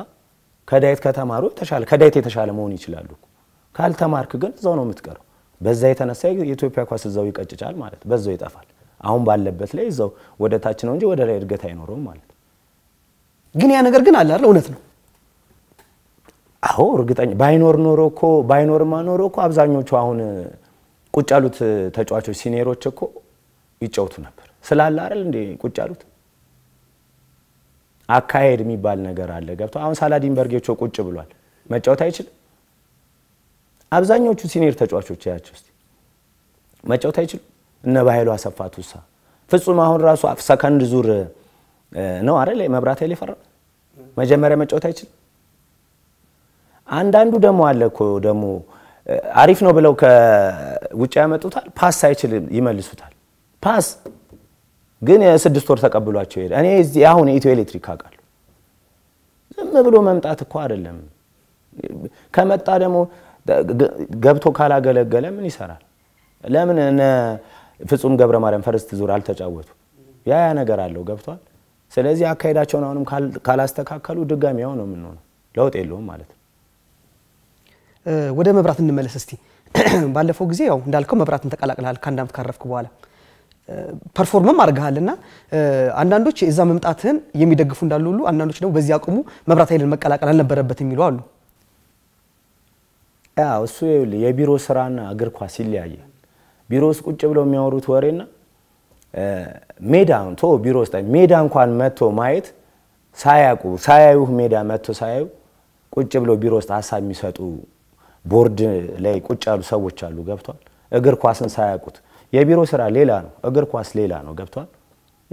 ከዳይት ከተማሩ የተሻለ የተሻለ መሆን ይችላሉ። ካልተማርክ ግን እዛው ነው የምትቀረው። በዛ የተነሳ የኢትዮጵያ ኳስ እዛው ይቀጭጫል ማለት በዛው ይጠፋል። አሁን ባለበት ላይ እዛው ወደ ታች ነው እንጂ ወደ ላይ እድገት አይኖረውም ማለት ግን ያ ነገር ግን አለ አይደል? እውነት ነው። አዎ እርግጠኛ ባይኖር ኖሮ እኮ ባይኖርማ ኖሮ እኮ አብዛኞቹ አሁን ቁጭ ያሉት ተጫዋቾች ሲኒየሮች እኮ ይጫወቱ ነበር ስላለ አይደል እንዴ ቁጭ ያሉት አካሄድ የሚባል ነገር አለ። ገብቶ አሁን ሳላዲን በርጌቾ ቁጭ ብሏል። መጫወት አይችልም። አብዛኞቹ ሲኒየር ተጫዋቾች ያቸው እስቲ መጫወት አይችሉም። እነ በኃይሉ አሰፋ ቱሳ፣ ፍጹም አሁን ራሱ ሰከንድ ዙር ነው አይደል መብራት ኃይል የፈራ መጀመሪያ መጫወት አይችልም። አንዳንዱ ደግሞ አለ እኮ ደግሞ አሪፍ ነው ብለው ከውጭ ያመጡታል። ፓስ አይችልም ይመልሱታል። ፓስ ግን የስድስት ወር ተቀብሏቸው ይሄድ። እኔ እዚህ አሁን የኢትዮ ኤሌክትሪክ አውቃለሁ። ዝም ብሎ መምጣት እኮ አይደለም። ከመጣ ደግሞ ገብቶ ካላገለገለ ምን ይሰራል? ለምን እነ ፍጹም ገብረ ማርያም ፈርስት ዙር አልተጫወቱ? ያ ያ ነገር አለው ገብቷል። ስለዚህ አካሄዳቸውን አሁንም ካላስተካከሉ ድጋሚ ያው ነው የምንሆነው፣ ለውጥ የለውም ማለት ነው። ወደ መብራት እንመለስ እስቲ። ባለፈው ጊዜ ያው እንዳልከው መብራትን ተቀላቅልሃል ከአንድ አመት ካረፍክ በኋላ ፐርፎርምም አድርገሃል አንዳንዶች እዛ መምጣትህን የሚደግፉ እንዳሉ ሁሉ አንዳንዶች ደግሞ በዚህ አቅሙ መብራት ኃይልን መቀላቀል አልነበረበት የሚሉ አሉ። ያው እሱ የቢሮ ስራና እግር ኳስ ይለያየ። ቢሮ ውስጥ ቁጭ ብለው የሚያወሩት ወሬና ሜዳ ቶ ቢሮ ውስጥ ሜዳ እንኳን መጥቶ ማየት ሳያቁ ሳያዩ ሜዳ መጥቶ ሳያዩ ቁጭ ብለው ቢሮ ውስጥ ሀሳብ የሚሰጡ ቦርድ ላይ ቁጭ ያሉ ሰዎች አሉ። ገብቷል። እግር ኳስን ሳያውቁት የቢሮ ስራ ሌላ ነው፣ እግር ኳስ ሌላ ነው። ገብቷል።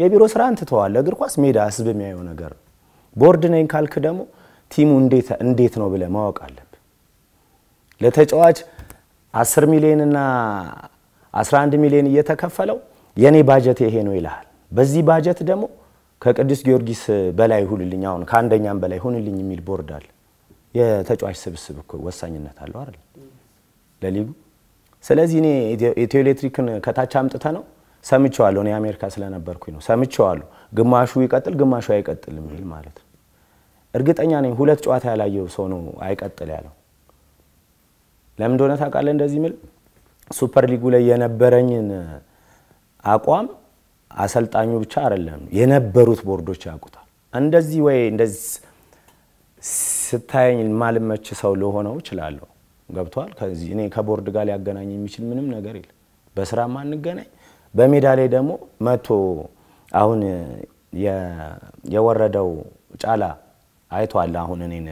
የቢሮ ስራ እንትተዋል። እግር ኳስ ሜዳ ህዝብ የሚያየው ነገር ነው። ቦርድ ነኝ ካልክ ደግሞ ቲሙ እንዴት ነው ብለህ ማወቅ አለ ለተጫዋች 10 ሚሊዮን እና 11 ሚሊዮን እየተከፈለው የኔ ባጀት ይሄ ነው ይልሃል። በዚህ ባጀት ደግሞ ከቅዱስ ጊዮርጊስ በላይ ሁንልኝ፣ አሁን ከአንደኛም በላይ ሁንልኝ የሚል ቦርድ አለ። የተጫዋች ስብስብ እኮ ወሳኝነት አለው አይደል ለሊጉ። ስለዚህ እኔ ኢትዮ ኤሌክትሪክን ከታች አምጥተ ነው ሰምቼዋለሁ። እኔ አሜሪካ ስለነበርኩኝ ነው ሰምቼዋለሁ። ግማሹ ይቀጥል ግማሹ አይቀጥል የሚል ማለት ነው። እርግጠኛ ነኝ ሁለት ጨዋታ ያላየው ሰው ነው አይቀጥል ያለው። ለምን እንደሆነ ታውቃለህ? እንደዚህ ምል ሱፐር ሊጉ ላይ የነበረኝን አቋም አሰልጣኙ ብቻ አይደለም የነበሩት ቦርዶች ያውቁታል። እንደዚህ ወይ እንደዚህ ስታየኝ ማልመች ሰው ልሆነው እችላለሁ። ገብቷል። ከዚህ እኔ ከቦርድ ጋር ሊያገናኝ የሚችል ምንም ነገር የለም። በስራ ማንገናኝ፣ በሜዳ ላይ ደግሞ መቶ አሁን የወረደው ጫላ አይቷል። አሁን እኔን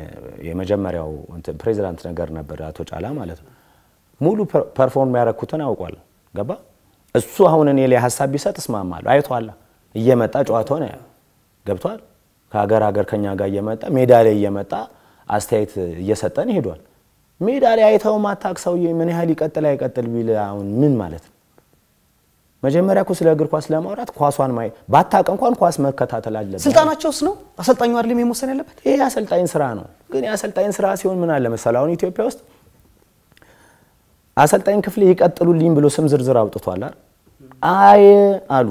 የመጀመሪያው ፕሬዚዳንት ነገር ነበር አቶ ጫላ ማለት ነው። ሙሉ ፐርፎርም ያረኩትን አውቋል። ገባ እሱ አሁን እኔ ላይ ሀሳብ ቢሰጥ እስማማለሁ። አይቷል። እየመጣ ጨዋታውን ገብቷል። ከሀገር ሀገር ከኛ ጋር እየመጣ ሜዳ ላይ እየመጣ አስተያየት እየሰጠን ሄዷል። ሜዳ ላይ አይተው ማታቅ ሰውዬ ምን ያህል ይቀጥል አይቀጥል ቢል አሁን ምን ማለት ነው? መጀመሪያ እኮ ስለ እግር ኳስ ለማውራት ኳሷን ማየት ባታውቅ እንኳን ኳስ መከታተል አለበት። ስልጣናቸውስ ነው አሰልጣኙ አይደለም የመወሰን ያለበት። ይሄ የአሰልጣኝ ስራ ነው። ግን የአሰልጣኝ ስራ ሲሆን ምን አለ መሰለህ፣ አሁን ኢትዮጵያ ውስጥ አሰልጣኝ ክፍሌ ይቀጥሉልኝ ብሎ ስም ዝርዝር አውጥቷል አይደል? አይ አሉ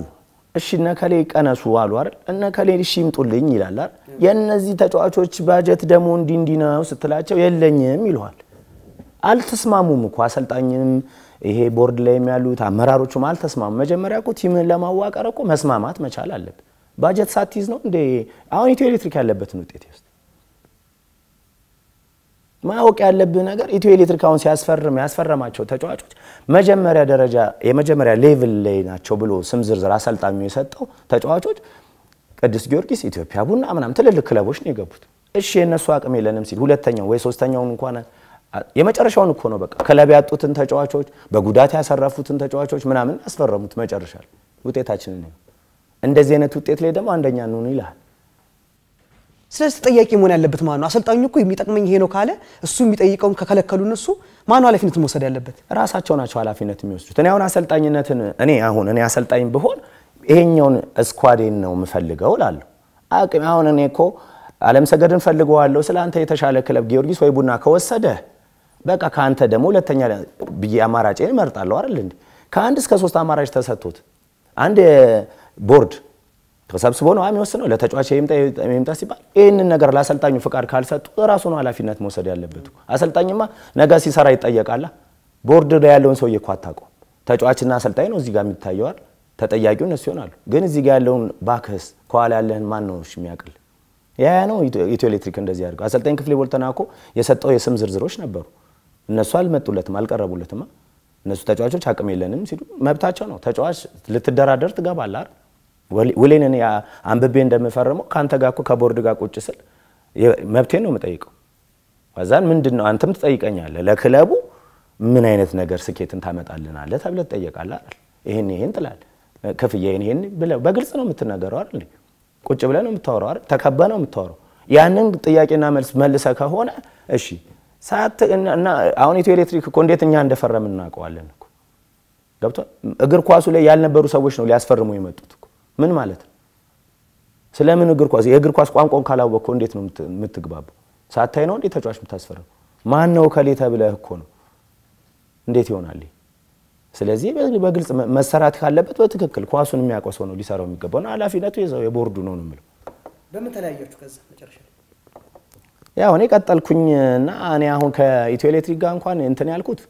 እሺ እነከሌ ቀነሱ አሉ አይደል? እነከሌ እሺ ይምጡልኝ ይላል አይደል? የእነዚህ ተጫዋቾች ባጀት ደግሞ እንዲህ እንዲህ ነው ስትላቸው የለኝም ይለዋል። አልተስማሙም እኮ አሰልጣኝም ይሄ ቦርድ ላይ ያሉት አመራሮቹ አልተስማሙ። መጀመሪያ እኮ ቲምህን ለማዋቀር እኮ መስማማት መቻል አለብ። ባጀት ሳትይዝ ነው እንደ አሁን ኢትዮ ኤሌክትሪክ ያለበትን ውጤት ውስጥ ማወቅ ያለብህ ነገር ኢትዮ ኤሌክትሪክ አሁን ሲያስፈርም ያስፈረማቸው ተጫዋቾች መጀመሪያ ደረጃ የመጀመሪያ ሌቭል ላይ ናቸው ብሎ ስም ዝርዝር አሰልጣኙ የሰጠው ተጫዋቾች ቅዱስ ጊዮርጊስ፣ ኢትዮጵያ ቡና ምናምን ትልልቅ ክለቦች ነው የገቡት። እሺ የእነሱ አቅም የለንም ሲል ሁለተኛው ወይ ሶስተኛውን እንኳን የመጨረሻውን እኮ ነው። በቃ ክለብ ያጡትን ተጫዋቾች፣ በጉዳት ያሰረፉትን ተጫዋቾች ምናምን ያስፈረሙት መጨረሻል ውጤታችንን ነው። እንደዚህ አይነት ውጤት ላይ ደግሞ አንደኛ እንሁን ይላል። ስለዚህ ተጠያቂ መሆን ያለበት ማን ነው? አሰልጣኙ እኮ የሚጠቅመኝ ይሄ ነው ካለ እሱ የሚጠይቀውን ከከለከሉ እነሱ ማን ነው ኃላፊነት መውሰድ ያለበት? ራሳቸው ናቸው ኃላፊነት የሚወስዱት። እኔ አሁን አሰልጣኝነትን እኔ አሁን እኔ አሰልጣኝ ብሆን ይሄኛውን እስኳዴን ነው የምፈልገው እላለሁ። አቅም አሁን እኔ እኮ አለም ሰገድን ፈልገዋለሁ። ስለ አንተ የተሻለ ክለብ ጊዮርጊስ ወይ ቡና ከወሰደ በቃ ከአንተ ደግሞ ሁለተኛ ብዬ አማራጭ እመርጣለሁ አይደል እንዴ? ከአንድ እስከ ሶስት አማራጭ ተሰጥቶት አንድ ቦርድ ተሰብስቦ ነው የሚወስነው። ለተጫዋች የሚምጣ ሲባል ይህንን ነገር ለአሰልጣኙ ፍቃድ ካልሰጡ ራሱ ነው ኃላፊነት መውሰድ ያለበት። አሰልጣኝማ ነገ ሲሰራ ይጠየቃላ። ቦርድ ላይ ያለውን ሰውዬ እኮ አታውቀውም። ተጫዋችና አሰልጣኝ ነው እዚህ ጋር የሚታየዋል። ተጠያቂው እነሱ ይሆናሉ። ግን እዚህ ጋር ያለውን ባክህስ ከኋላ ያለህን ማን ነው የሚያውቅል? ያ ነው ኢትዮ ኤሌክትሪክ እንደዚህ ያደርገው። አሰልጣኝ ክፍሌ ቦልተና እኮ የሰጠው የስም ዝርዝሮች ነበሩ። እነሱ አልመጡለትም፣ አልቀረቡለትም። እነሱ ተጫዋቾች አቅም የለንም ሲሉ መብታቸው ነው። ተጫዋች ልትደራደር ትገባለህ። ውሌን እኔ አንብቤ እንደምፈርመው ከአንተ ጋር እኮ ከቦርድ ጋር ቁጭ ስል መብቴ ነው የምጠይቀው። ከዛን ምንድን ነው አንተም ትጠይቀኛለህ። ለክለቡ ምን አይነት ነገር ስኬትን ታመጣልናለህ ተብለህ ትጠየቃለህ አይደል? ይህን ይህን ትላል ክፍያ ይህን ይህን ብለህ በግልጽ ነው የምትነገረው አይደል? ቁጭ ብለህ ነው የምታወራው አይደል? ተከበህ ነው የምታወራው። ያንን ጥያቄና መልስ መልሰህ ከሆነ እሺ እና አሁን ኢትዮ ኤሌክትሪክ እኮ እንዴት እኛ እንደፈረም እናውቀዋለን እኮ ገብቶ እግር ኳሱ ላይ ያልነበሩ ሰዎች ነው ሊያስፈርሙ የመጡት እኮ ምን ማለት ነው? ስለምን እግር ኳስ የእግር ኳስ ቋንቋውን ካላወቅከው እንዴት ነው የምትግባቡ ሳታይ ነው እንዴት ተጫዋች የምታስፈርም? ማን ነው ከሌ ተብለህ እኮ ነው እንዴት ይሆናል? ስለዚህ በግልጽ መሰራት ካለበት በትክክል ኳሱን የሚያውቀው ሰው ነው ሊሰራው የሚገባው። ኃላፊነቱ የቦርዱ ነው ነው የምለው። በምን ተለያያችሁ ከዛ መጨረሻ ያው እኔ ቀጠልኩኝ እና እኔ አሁን ከኢትዮ ኤሌክትሪክ ጋር እንኳን እንትን ያልኩት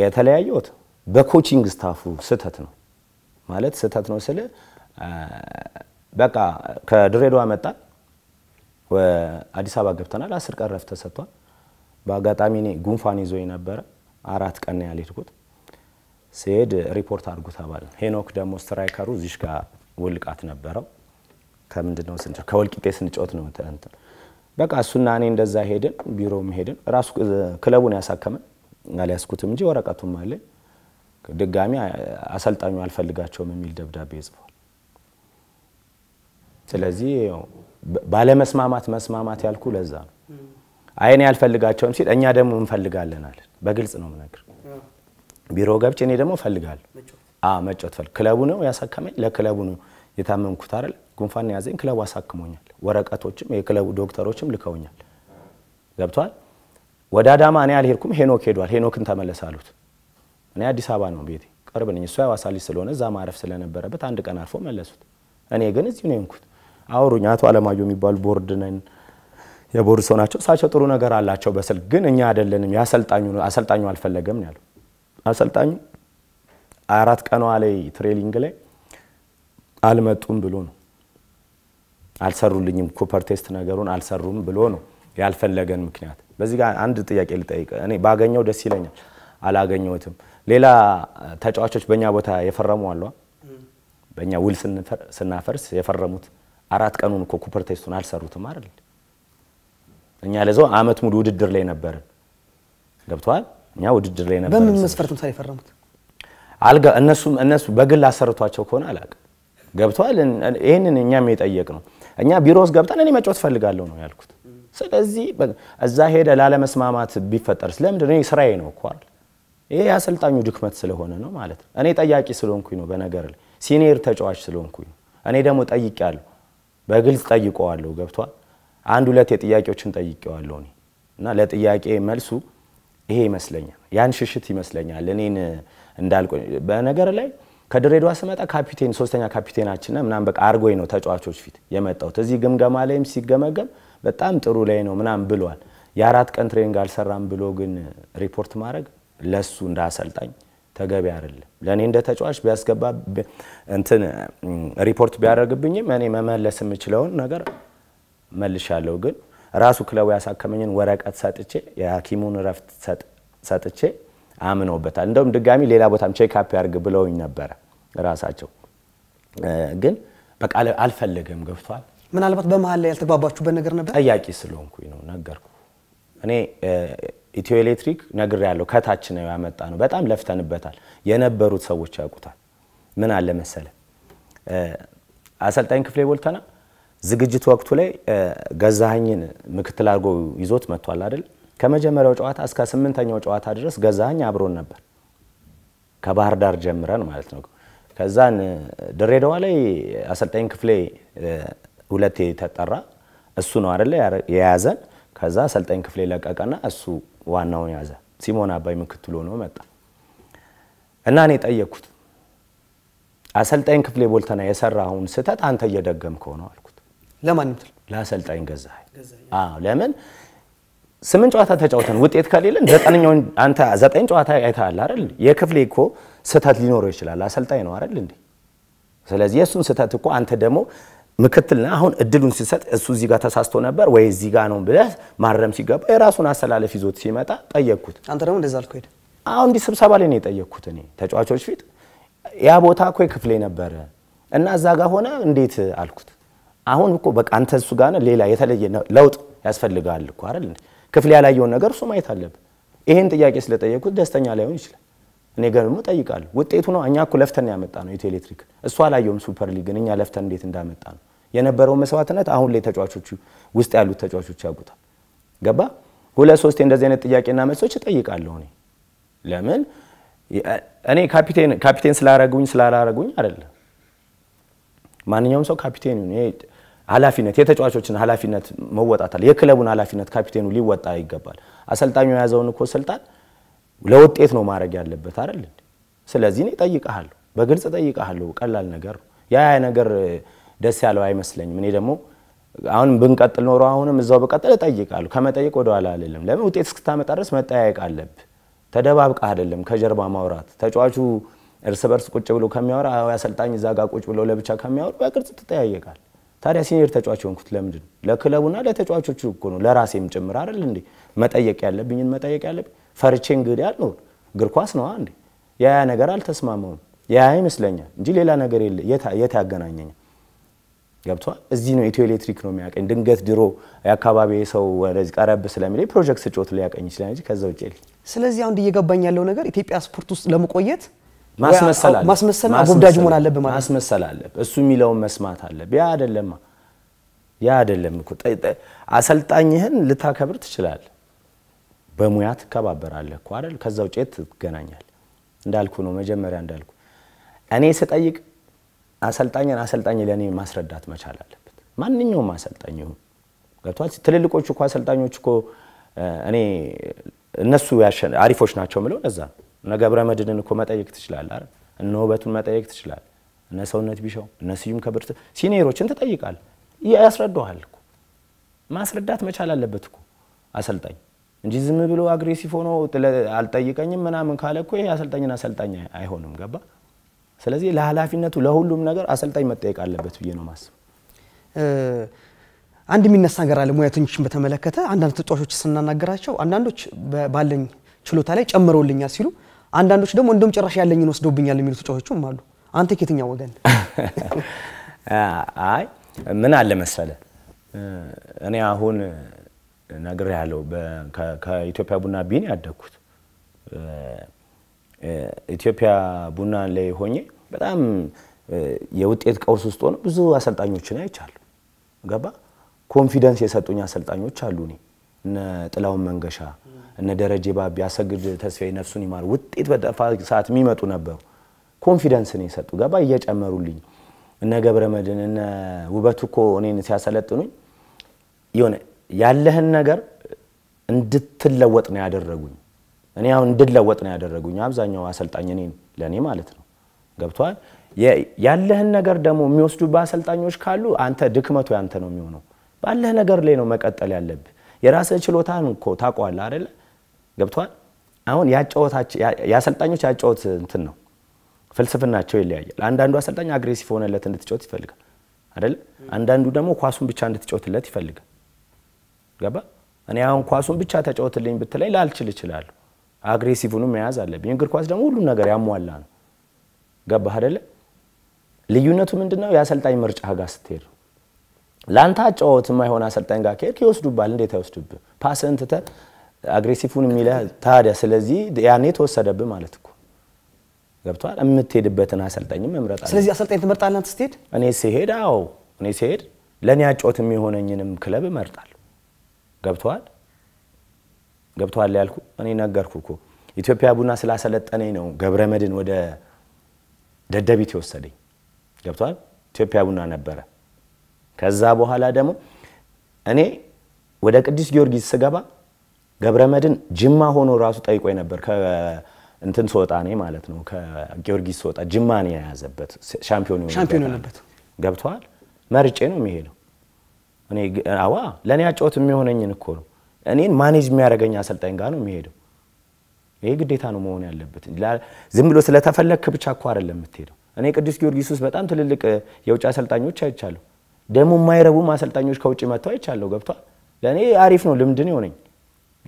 የተለያየሁት በኮቺንግ ስታፉ ስህተት ነው ማለት ስህተት ነው ስል በቃ ከድሬዳዋ መጣን፣ አዲስ አበባ ገብተናል። አስር ቀን ረፍት ተሰጥቷል። በአጋጣሚ እኔ ጉንፋን ይዞ ነበረ። አራት ቀን ነው ያልሄድኩት። ሲሄድ ሪፖርት አድርጉ ተባለ። ሄኖክ ደግሞ ስትራይከሩ እዚሽ ጋር ውልቃት ነበረው። ከምንድነው ነው ከወልቂጤ ስንጫወት ነው እንትን በቃ እሱና እኔ እንደዛ ሄድን፣ ቢሮም ሄድን። ራሱ ክለቡን ያሳከመን አልያዝኩትም እንጂ ወረቀቱም አለ። ድጋሚ አሰልጣኙ አልፈልጋቸውም የሚል ደብዳቤ ይጽፏል። ስለዚህ ባለመስማማት መስማማት ያልኩ ለዛ ነው። አይኔ ያልፈልጋቸውም ሲል እኛ ደግሞ እንፈልጋለን አለ። በግልጽ ነው ምነግር ቢሮ ገብቼ እኔ ደግሞ እፈልጋለሁ መጫወት ፈልግ ክለቡ ነው ያሳከመኝ፣ ለክለቡ ነው የታመምኩት አይደል ጉንፋን የያዘኝ ክለቡ አሳክሞኛል። ወረቀቶችም የክለቡ ዶክተሮችም ልከውኛል። ገብቷል። ወደ አዳማ እኔ አልሄድኩም፣ ሄኖክ ሄዷል። ሄኖክን ተመለስ አሉት። እኔ አዲስ አበባ ነው ቤቴ፣ ቅርብ ነኝ። እሱ የሐዋሳ ልጅ ስለሆነ እዛ ማረፍ ስለነበረበት አንድ ቀን አርፎ መለሱት። እኔ ግን እዚሁ ነው የሆንኩት። አወሩኝ። አቶ አለማየሁ የሚባሉ ቦርድ ነን የቦርድ ሰው ናቸው። እሳቸው ጥሩ ነገር አላቸው በስልክ ግን እኛ አይደለንም አሰልጣኙ አልፈለገም ነው ያለው። አሰልጣኙ አራት ቀኗ ላይ ትሬሊንግ ላይ አልመጡም ብሎ ነው አልሰሩልኝም ኩፐር ቴስት ነገሩን አልሰሩም ብሎ ነው ያልፈለገን ምክንያት። በዚህ ጋር አንድ ጥያቄ ልጠይቅ። እኔ ባገኘው ደስ ይለኛል፣ አላገኘሁትም። ሌላ ተጫዋቾች በእኛ ቦታ የፈረሙ አሉ። በእኛ ውል ስናፈርስ የፈረሙት አራት ቀኑን እኮ ኩፐር ቴስቱን አልሰሩትም አይደል? እኛ ለዛው አመት ሙሉ ውድድር ላይ ነበርን። ገብተዋል። እኛ ውድድር ላይ ነበር። በምን መስፈርት ምሳሌ የፈረሙት? አልጋ እነሱ በግል አሰርቷቸው ከሆነ አላውቅም። ገብተዋል። ይህንን እኛም የጠየቅ ነው እኛ ቢሮ ውስጥ ገብተን እኔ መጫወት ፈልጋለሁ ነው ያልኩት። ስለዚህ እዛ ሄደ ላለመስማማት ቢፈጠር ስለምንድን ነው ስራዬ ነው እኮ አይደል? ይሄ የአሰልጣኙ ድክመት ስለሆነ ነው ማለት ነው። እኔ ጠያቂ ስለሆንኩኝ ነው፣ በነገር ላይ ሲኒየር ተጫዋች ስለሆንኩኝ ነው። እኔ ደግሞ ጠይቄያለሁ፣ በግልጽ ጠይቀዋለሁ። ገብቷል። አንድ ሁለት የጥያቄዎችን ጠይቄዋለሁ እኔ እና ለጥያቄ መልሱ ይሄ ይመስለኛል፣ ያን ሽሽት ይመስለኛል እኔን እንዳልቆ በነገር ላይ ከድሬዳዋ ስመጣ ካፒቴን ሶስተኛ ካፒቴናችን ምናምን በቃ አርጎኝ ነው ተጫዋቾች ፊት የመጣው። እዚህ ግምገማ ላይም ሲገመገም በጣም ጥሩ ላይ ነው ምናምን ብሏል። የአራት ቀን ትሬኒንግ አልሰራም ብሎ ግን ሪፖርት ማድረግ ለሱ እንደ አሰልጣኝ ተገቢ አይደለም። ለእኔ እንደ ተጫዋች ቢያስገባ እንትን ሪፖርት ቢያደርግብኝም እኔ መመለስ የምችለውን ነገር መልሻለሁ። ግን ራሱ ክለቡ ያሳከመኝን ወረቀት ሰጥቼ የሐኪሙን እረፍት ሰጥቼ አምነውበታል። እንደውም ድጋሚ ሌላ ቦታም ቼክ አፕ ያርግ ብለውኝ ነበረ ራሳቸው። ግን በቃ አልፈልግም ገብቷል። ምናልባት በመሀል ላይ ያልተግባባችሁበት ነገር ነበር? ጠያቂ ስለሆንኩኝ ነው ነገርኩ። እኔ ኢትዮ ኤሌክትሪክ ነግር ያለው ከታች ነው ያመጣ ነው። በጣም ለፍተንበታል። የነበሩት ሰዎች ያውቁታል። ምን አለ መሰለ አሰልጣኝ ክፍሌ ቦልተና ዝግጅት ወቅቱ ላይ ገዛኸኝን ምክትል አድርጎ ይዞት መጥቷል አይደል? ከመጀመሪያው ጨዋታ እስከ ስምንተኛው ጨዋታ ድረስ ገዛኸኝ አብሮን ነበር። ከባህር ዳር ጀምረን ማለት ነው። ከዛን ድሬዳዋ ላይ አሰልጣኝ ክፍሌ ሁለቴ ተጠራ። እሱ ነው አደለ የያዘን። ከዛ አሰልጣኝ ክፍሌ ለቀቀና እሱ ዋናውን ያዘ። ሲሞን አባይ ምክትል ሆኖ መጣ እና እኔ ጠየቅኩት፣ አሰልጣኝ ክፍሌ ቦልተና የሰራውን ስህተት አንተ እየደገምከው ነው አልኩት። ለማንም ለአሰልጣኝ ገዛኸኝ። ለምን ስምንት ጨዋታ ተጫውተን ውጤት ከሌለን ዘጠነኛውን አንተ ዘጠኝ ጨዋታ አይተሃል አይደል? የክፍሌ እኮ ስህተት ሊኖረው ይችላል። አሰልጣኝ ነው አይደል እንዴ? ስለዚህ የእሱን ስህተት እኮ አንተ ደግሞ ምክትልና አሁን እድሉን ሲሰጥ እሱ እዚህ ጋር ተሳስቶ ነበር ወይ እዚህ ጋር ነው ብለህ ማረም ሲገባ የራሱን አሰላለፍ ይዞት ሲመጣ ጠየቅኩት። አንተ ደግሞ እንደዛ አልኩህ። አሁን እንዲህ ስብሰባ ላይ ነው የጠየቅኩት እኔ ተጫዋቾች ፊት። ያ ቦታ እኮ የክፍሌ ነበረ እና እዛ ጋር ሆነ እንዴት አልኩት። አሁን እኮ በቃ አንተ እሱ ጋር ሌላ የተለየ ለውጥ ያስፈልጋል እኮ አይደል ክፍል ያላየውን ነገር እሱ ማየት አለብ ይሄን ጥያቄ ስለጠየኩት ደስተኛ ላይሆን ይችላል። እኔ ገርሞ ጠይቃለሁ። ውጤቱ ነው እኛ እኮ ለፍተን ያመጣ ነው ኢትዮ ኤሌክትሪክ። እሱ አላየውም ሱፐር ሊግን እኛ ለፍተን እንዴት እንዳመጣ ነው የነበረው መስዋዕትነት። አሁን ላይ ተጫዋቾቹ ውስጥ ያሉት ተጫዋቾች ያውቁታል። ገባ ሁለት ሶስቴ እንደዚህ አይነት ጥያቄና መልሶች እጠይቃለሁ። እኔ ለምን እኔ ካፒቴን ስላረጉኝ ስላላረጉኝ አይደለም። ማንኛውም ሰው ካፒቴን ይሁን ኃላፊነት የተጫዋቾችን ኃላፊነት መወጣታል። የክለቡን ኃላፊነት ካፒቴኑ ሊወጣ ይገባል። አሰልጣኙ የያዘውን እኮ ስልጣን ለውጤት ነው ማድረግ ያለበት አይደል? ስለዚህ እኔ ጠይቀሃለሁ፣ በግልጽ ጠይቀሃለሁ። ቀላል ነገር ነው። ያ ነገር ደስ ያለው አይመስለኝም። እኔ ደግሞ አሁን ብንቀጥል ኖሮ አሁንም እዛው ብቀጥል እጠይቃለሁ። ከመጠየቅ ወደኋላ አይደለም። ለምን ውጤት እስክታመጣ ድረስ መጠያየቅ አለብ። ተደባብቃ አይደለም ከጀርባ ማውራት። ተጫዋቹ እርስ በርስ ቁጭ ብሎ ከሚያወራ አሰልጣኝ እዛ ጋር ቁጭ ብሎ ለብቻ ከሚያወራ በግልጽ ትጠያየቃል። ታዲያ ሲኒየር ተጫዋች የሆንኩት ለምንድን ነው? ለክለቡና ለተጫዋቾቹ እኮ ነው፣ ለራሴም ጭምር አይደል እንዴ? መጠየቅ ያለብኝን መጠየቅ ያለብኝ ፈርቼ እንግዲህ አልኖር እግር ኳስ ነዋ እንዴ። ያ ነገር አልተስማማውም። ያ ይመስለኛል እንጂ ሌላ ነገር የለ። የት ያገናኘኝ ገብቷል። እዚህ ነው ኢትዮ ኤሌክትሪክ ነው የሚያቀኝ። ድንገት ድሮ የአካባቢ ሰው ወደዚህ ቀረብ ስለሚለኝ ፕሮጀክት ስጮት ሊያቀኝ ይችላል እንጂ ከዛ ውጭ የለ። ስለዚህ አሁን እየገባኝ ያለው ነገር ኢትዮጵያ ስፖርት ውስጥ ለመቆየት ማስመሰል አለ መሆን አለብህ ማለት ማስመሰል አለብህ። እሱ የሚለውን መስማት አለብህ። ያ አይደለም ያ አይደለም እኮ አሰልጣኝህን ልታከብር ትችላለህ። በሙያ ትከባበራለህ እኮ አይደል? ከዛ ውጭ ትገናኛለህ። እንዳልኩ ነው መጀመሪያ እንዳልኩ እኔ ስጠይቅ አሰልጣኝን አሰልጣኝ ለእኔ ማስረዳት መቻል አለበት። ማንኛውም አሰልጣኝ ይሁን ገብቷል። ትልልቆቹ እኮ አሰልጣኞች እኮ እኔ እነሱ አሪፎች ናቸው ለዛ ነው እነ ገብረ እኮ መጠየቅ ትችላለህ አይደል? እነ ውበቱን መጠየቅ ትችላል እነ ሰውነት ቢሻው፣ እነ ስዩም ከብርት ሲኒየሮችን ትጠይቃል። ያስረዳሃል እኮ ማስረዳት መቻል አለበት እኮ አሰልጣኝ እንጂ ዝም ብሎ አግሬሲቭ ሆኖ አልጠይቀኝም ምናምን ካለ እኮ ይሄ አሰልጣኝን አሰልጣኝ አይሆንም። ገባ? ስለዚህ ለኃላፊነቱ ለሁሉም ነገር አሰልጣኝ መጠየቅ አለበት ብዬ ነው ማስብ። አንድ የሚነሳ ነገር አለ። ሙያተኞችን በተመለከተ አንዳንድ ተጫዋቾች ስናናገራቸው አንዳንዶች ባለኝ ችሎታ ላይ ጨምረውልኛል ሲሉ አንዳንዶች ደግሞ እንደውም ጭራሽ ያለኝን ወስዶብኛል የሚሉ ተጫዋቾችም አሉ። አንተ ከየትኛው ወገን? አይ ምን አለ መሰለ እኔ አሁን ነግር ያለው ከኢትዮጵያ ቡና ቢን ያደግኩት ኢትዮጵያ ቡና ላይ ሆኜ በጣም የውጤት ቀውስ ውስጥ ሆነ ብዙ አሰልጣኞችን አይቻሉ። ገባ ኮንፊደንስ የሰጡኝ አሰልጣኞች አሉ። እነ ጥላውን መንገሻ እነ ደረጀ ባቢ፣ አሰግድ ተስፋዬ ነፍሱን ይማር ውጤት በጠፋ ሰዓት የሚመጡ ነበሩ። ኮንፊደንስ ነው የሰጡ ገባ እየጨመሩልኝ እነ ገብረ መድን እነ ውበቱ እኮ እኔን ሲያሰለጥኑኝ የሆነ ያለህን ነገር እንድትለወጥ ነው ያደረጉኝ። እኔ አሁን እንድለወጥ ነው ያደረጉኝ። አብዛኛው አሰልጣኝ እኔን ለእኔ ማለት ነው ገብቷል። ያለህን ነገር ደግሞ የሚወስዱብህ አሰልጣኞች ካሉ አንተ ድክመቱ ያንተ ነው የሚሆነው። ባለህ ነገር ላይ ነው መቀጠል ያለብህ። የራስህ ችሎታን እኮ ታውቀዋለህ አይደለ? ገብቷል። አሁን የአሰልጣኞች ያጫወት እንትን ነው ፍልስፍናቸው ይለያያል። አንዳንዱ አሰልጣኝ አግሬሲቭ ሆነለት እንድትጫወት ይፈልጋል አይደል? አንዳንዱ ደግሞ ኳሱን ብቻ እንድትጫወትለት ይፈልጋል። ገባ? እኔ አሁን ኳሱን ብቻ ተጫወትልኝ ብትለኝ ላልችል እችላለሁ። አግሬሲቭኑ መያዝ አለብኝ። እግር ኳስ ደግሞ ሁሉም ነገር ያሟላ ነው። ገባህ አይደለ? ልዩነቱ ምንድነው? የአሰልጣኝ ምርጫ ጋር ስትሄድ ለአንተ አጫወት የማይሆን አሰልጣኝ ጋር ከሄድክ ይወስዱባል። እንዴት አይወስዱብህ? ፓስህን ትተህ አግሬሲቭን የሚለ ታዲያ፣ ስለዚህ ያኔ ተወሰደብህ ማለት እኮ ገብቷል። የምትሄድበትን አሰልጣኝ መምረጥ ስለዚህ አሰልጣኝ ትመርጣለህ አንተ ስትሄድ? እኔ ስሄድ፣ አዎ እኔ ስሄድ ለእኔ አጮት የሚሆነኝንም ክለብ እመርጣለሁ። ገብቷል፣ ገብቷል ያልኩ እኔ ነገርኩ እኮ ኢትዮጵያ ቡና ስላሰለጠነኝ ነው ገብረ መድን ወደ ደደቢት የወሰደኝ። ገብቷል። ኢትዮጵያ ቡና ነበረ። ከዛ በኋላ ደግሞ እኔ ወደ ቅዱስ ጊዮርጊስ ስገባ ገብረመድን ጅማ ሆኖ ራሱ ጠይቆ ነበር እንትን ስወጣ እኔ ማለት ነው ከጊዮርጊስ ስወጣ ጅማን የያዘበት ሻምፒዮን ሻምፒዮን ሆነበት ገብተዋል። መርጬ ነው የሚሄደው እኔ አዋ ለእኔ አጫወት የሚሆነኝን እኮ ነው። እኔን ማኔጅ የሚያደረገኝ አሰልጣኝ ጋር ነው የሚሄደው። ይሄ ግዴታ ነው መሆን ያለበት። ዝም ብሎ ስለተፈለግክ ብቻ እኮ አደለም የምትሄደው። እኔ ቅዱስ ጊዮርጊስ ውስጥ በጣም ትልልቅ የውጭ አሰልጣኞች አይቻለሁ። ደግሞ የማይረቡም አሰልጣኞች ከውጭ መጥተው አይቻለሁ። ገብቷል። ለእኔ አሪፍ ነው፣ ልምድን የሆነኝ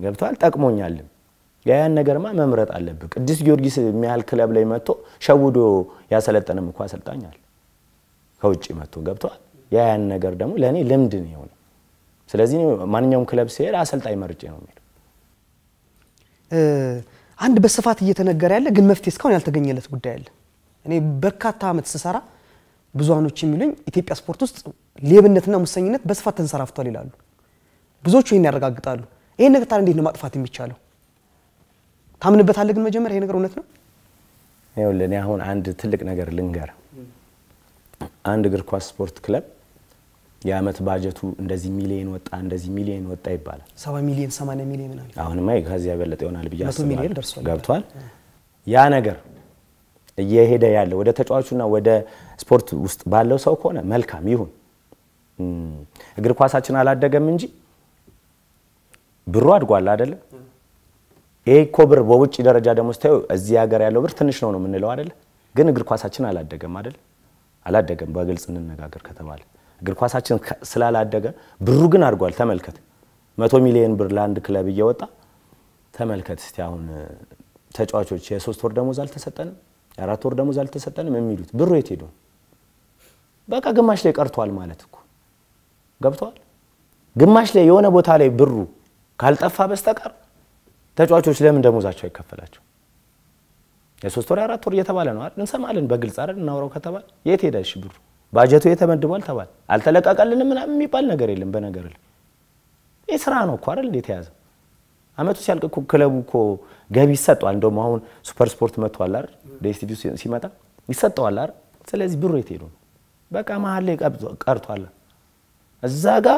ገብቷል። ጠቅሞኛልም። ያያን ነገርማ መምረጥ አለብህ። ቅዱስ ጊዮርጊስ የሚያህል ክለብ ላይ መጥቶ ሸውዶ ያሰለጠንም እኮ አሰልጣኝ አለ ከውጭ መጥቶ ገብቷል። ያያን ነገር ደግሞ ለእኔ ልምድ ነው የሆነ። ስለዚህ ማንኛውም ክለብ ሲሄድ አሰልጣኝ መርጬ ነው የሚሄድ። አንድ በስፋት እየተነገረ ያለ ግን መፍትሄ እስካሁን ያልተገኘለት ጉዳይ አለ። እኔ በርካታ ዓመት ስሰራ ብዙሃኖች የሚሉኝ ኢትዮጵያ ስፖርት ውስጥ ሌብነትና ሙሰኝነት በስፋት ተንሰራፍቷል ይላሉ። ብዙዎቹ ይህን ያረጋግጣሉ። ይህን ነገር ታዲያ እንዴት ነው ማጥፋት የሚቻለው? ታምንበታለህ? ግን መጀመሪያ ይሄ ነገር እውነት ነው። ይኸውልህ እኔ አሁን አንድ ትልቅ ነገር ልንገር። አንድ እግር ኳስ ስፖርት ክለብ የአመት ባጀቱ እንደዚህ ሚሊየን ወጣ እንደዚህ ሚሊየን ወጣ ይባላል። ሰባ ሚሊዮን ሰማንያ ሚሊዮን ምናምን አሁንማ ከዚህ ያበለጠ ይሆናል ብዬ አስባለሁ። ገብቷል። ያ ነገር እየሄደ ያለ ወደ ተጫዋቹና ወደ ስፖርት ውስጥ ባለው ሰው ከሆነ መልካም ይሁን። እግር ኳሳችን አላደገም እንጂ ብሩ አድጓል አይደለ? ይሄ እኮ ብር በውጭ ደረጃ ደግሞ ስታዩ እዚህ ሀገር ያለው ብር ትንሽ ነው ነው የምንለው አይደለ? ግን እግር ኳሳችን አላደገም አይደል? አላደገም። በግልጽ እንነጋገር ከተባለ እግር ኳሳችን ስላላደገ ብሩ ግን አድጓል። ተመልከት፣ መቶ ሚሊዮን ብር ለአንድ ክለብ እየወጣ ተመልከት እስቲ። አሁን ተጫዋቾች የሶስት ወር ደሞዝ አልተሰጠንም፣ የአራት ወር ደሞዝ አልተሰጠንም የሚሉት ብሩ የት በቃ ግማሽ ላይ ቀርቷል ማለት እኮ ገብተዋል። ግማሽ ላይ የሆነ ቦታ ላይ ብሩ ካልጠፋ በስተቀር ተጫዋቾች ለምን ደሞዛቸው አይከፈላቸው? የሶስት ወር አራት ወር እየተባለ ነው አይደል? እንሰማለን፣ በግልጽ አይደል? እናውረው ከተባለ የት ሄደ? እሺ ብሩ ባጀቱ የተመድቧል ተባለ፣ አልተለቀቀልንም ምናምን የሚባል ነገር የለም። በነገር ላይ ይህ ስራ ነው እኮ አይደል እንዴት የተያዘ አመቱ ሲያልቅ እኮ ክለቡ እኮ ገቢ ይሰጠዋል። እንደውም አሁን ሱፐር ስፖርት መጥቷል አይደል? ዴስቲቪ ሲመጣ ይሰጠዋል አይደል? ስለዚህ ብሩ የት ሄዱ ነው? በቃ መሀል ላይ ቀርቷል። እዛ ጋ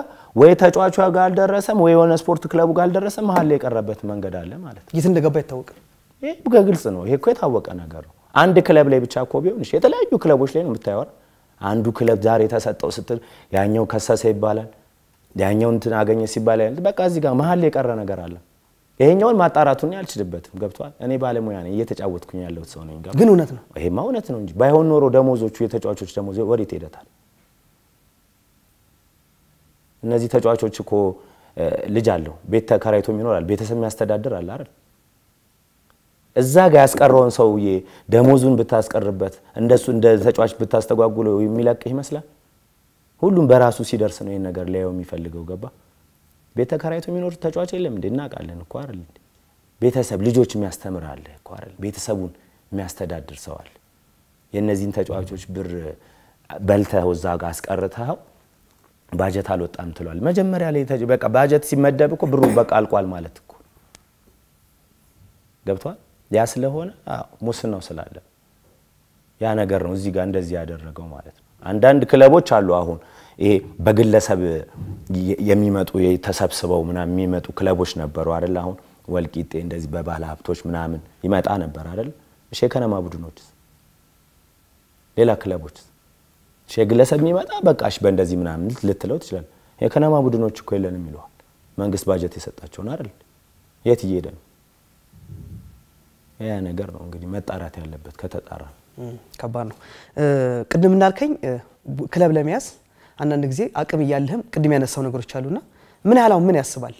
ወይ ተጫዋቹ ጋር አልደረሰም፣ ወይ የሆነ ስፖርት ክለቡ ጋር አልደረሰም። መሀል ላይ የቀረበት መንገድ አለ ማለት ነው። የት እንደገባ ይታወቃል። ይሄ በግልጽ ነው። ይሄ እኮ የታወቀ ነገር ነው። አንድ ክለብ ላይ ብቻ እኮ ቢሆን እሺ፣ የተለያዩ ክለቦች ላይ ነው የምታየዋል። አንዱ ክለብ ዛሬ ተሰጠው ስትል ያኛው ከሰሰ ይባላል፣ ያኛው እንትን አገኘ ሲባል በቃ እዚህ ጋር መሀል የቀረ ነገር አለ። ይሄኛውን ማጣራቱን አልችልበትም። ገብቷል። እኔ ባለሙያ ነኝ፣ እየተጫወትኩኝ ያለሁት ሰው ነኝ። ግን እውነት ነው፣ ይሄማ እውነት ነው እንጂ ባይሆን ኖሮ ደሞዞቹ የተጫዋቾች ደሞዝ ወዴት ሄደታል? እነዚህ ተጫዋቾች እኮ ልጅ አለው፣ ቤት ተከራይቶ ይኖራል፣ ቤተሰብ የሚያስተዳድር አለ አይደል? እዛ ጋር ያስቀረውን ሰውዬ ደሞዙን ብታስቀርበት እንደሱ እንደ ተጫዋች ብታስተጓጉለው የሚለቅህ ይመስላል? ሁሉም በራሱ ሲደርስ ነው ይህን ነገር ሊያየው የሚፈልገው። ገባ? ቤት ተከራይቶ የሚኖር ተጫዋች የለም እንዴ? እናውቃለን እኮ አይደል? ቤተሰብ ልጆች የሚያስተምር አለ እኮ አይደል? ቤተሰቡን የሚያስተዳድር ሰዋል። የእነዚህን ተጫዋቾች ብር በልተው እዛ ጋር አስቀርተኸው ባጀት አልወጣም ትሏል። መጀመሪያ ላይ በቃ ባጀት ሲመደብ እኮ ብሩ በቃ አልቋል ማለት እኮ ገብቷል። ያ ስለሆነ ሙስናው ስላለ ያ ነገር ነው እዚህ ጋር እንደዚህ ያደረገው ማለት ነው። አንዳንድ ክለቦች አሉ አሁን ይሄ በግለሰብ የሚመጡ ተሰብስበው ምናምን የሚመጡ ክለቦች ነበሩ አይደል? አሁን ወልቂጤ እንደዚህ በባለ ሀብቶች ምናምን ይመጣ ነበር አይደል? እሺ፣ የከነማ ቡድኖች ሌላ ክለቦች ግለሰብ የሚመጣ በቃሽ በእንደዚህ ምናምን ልትለው ትችላል። የከነማ ቡድኖች እኮ የለንም ይለዋል። መንግስት ባጀት የሰጣቸውን አይደል? የት እየሄደ ነው? ያ ነገር ነው እንግዲህ መጣራት ያለበት ከተጣራ ከባድ ነው። ቅድም እንዳልከኝ ክለብ ለመያዝ አንዳንድ ጊዜ አቅም እያለህም ቅድም ያነሳው ነገሮች አሉና ምን ያህል ምን ያስባል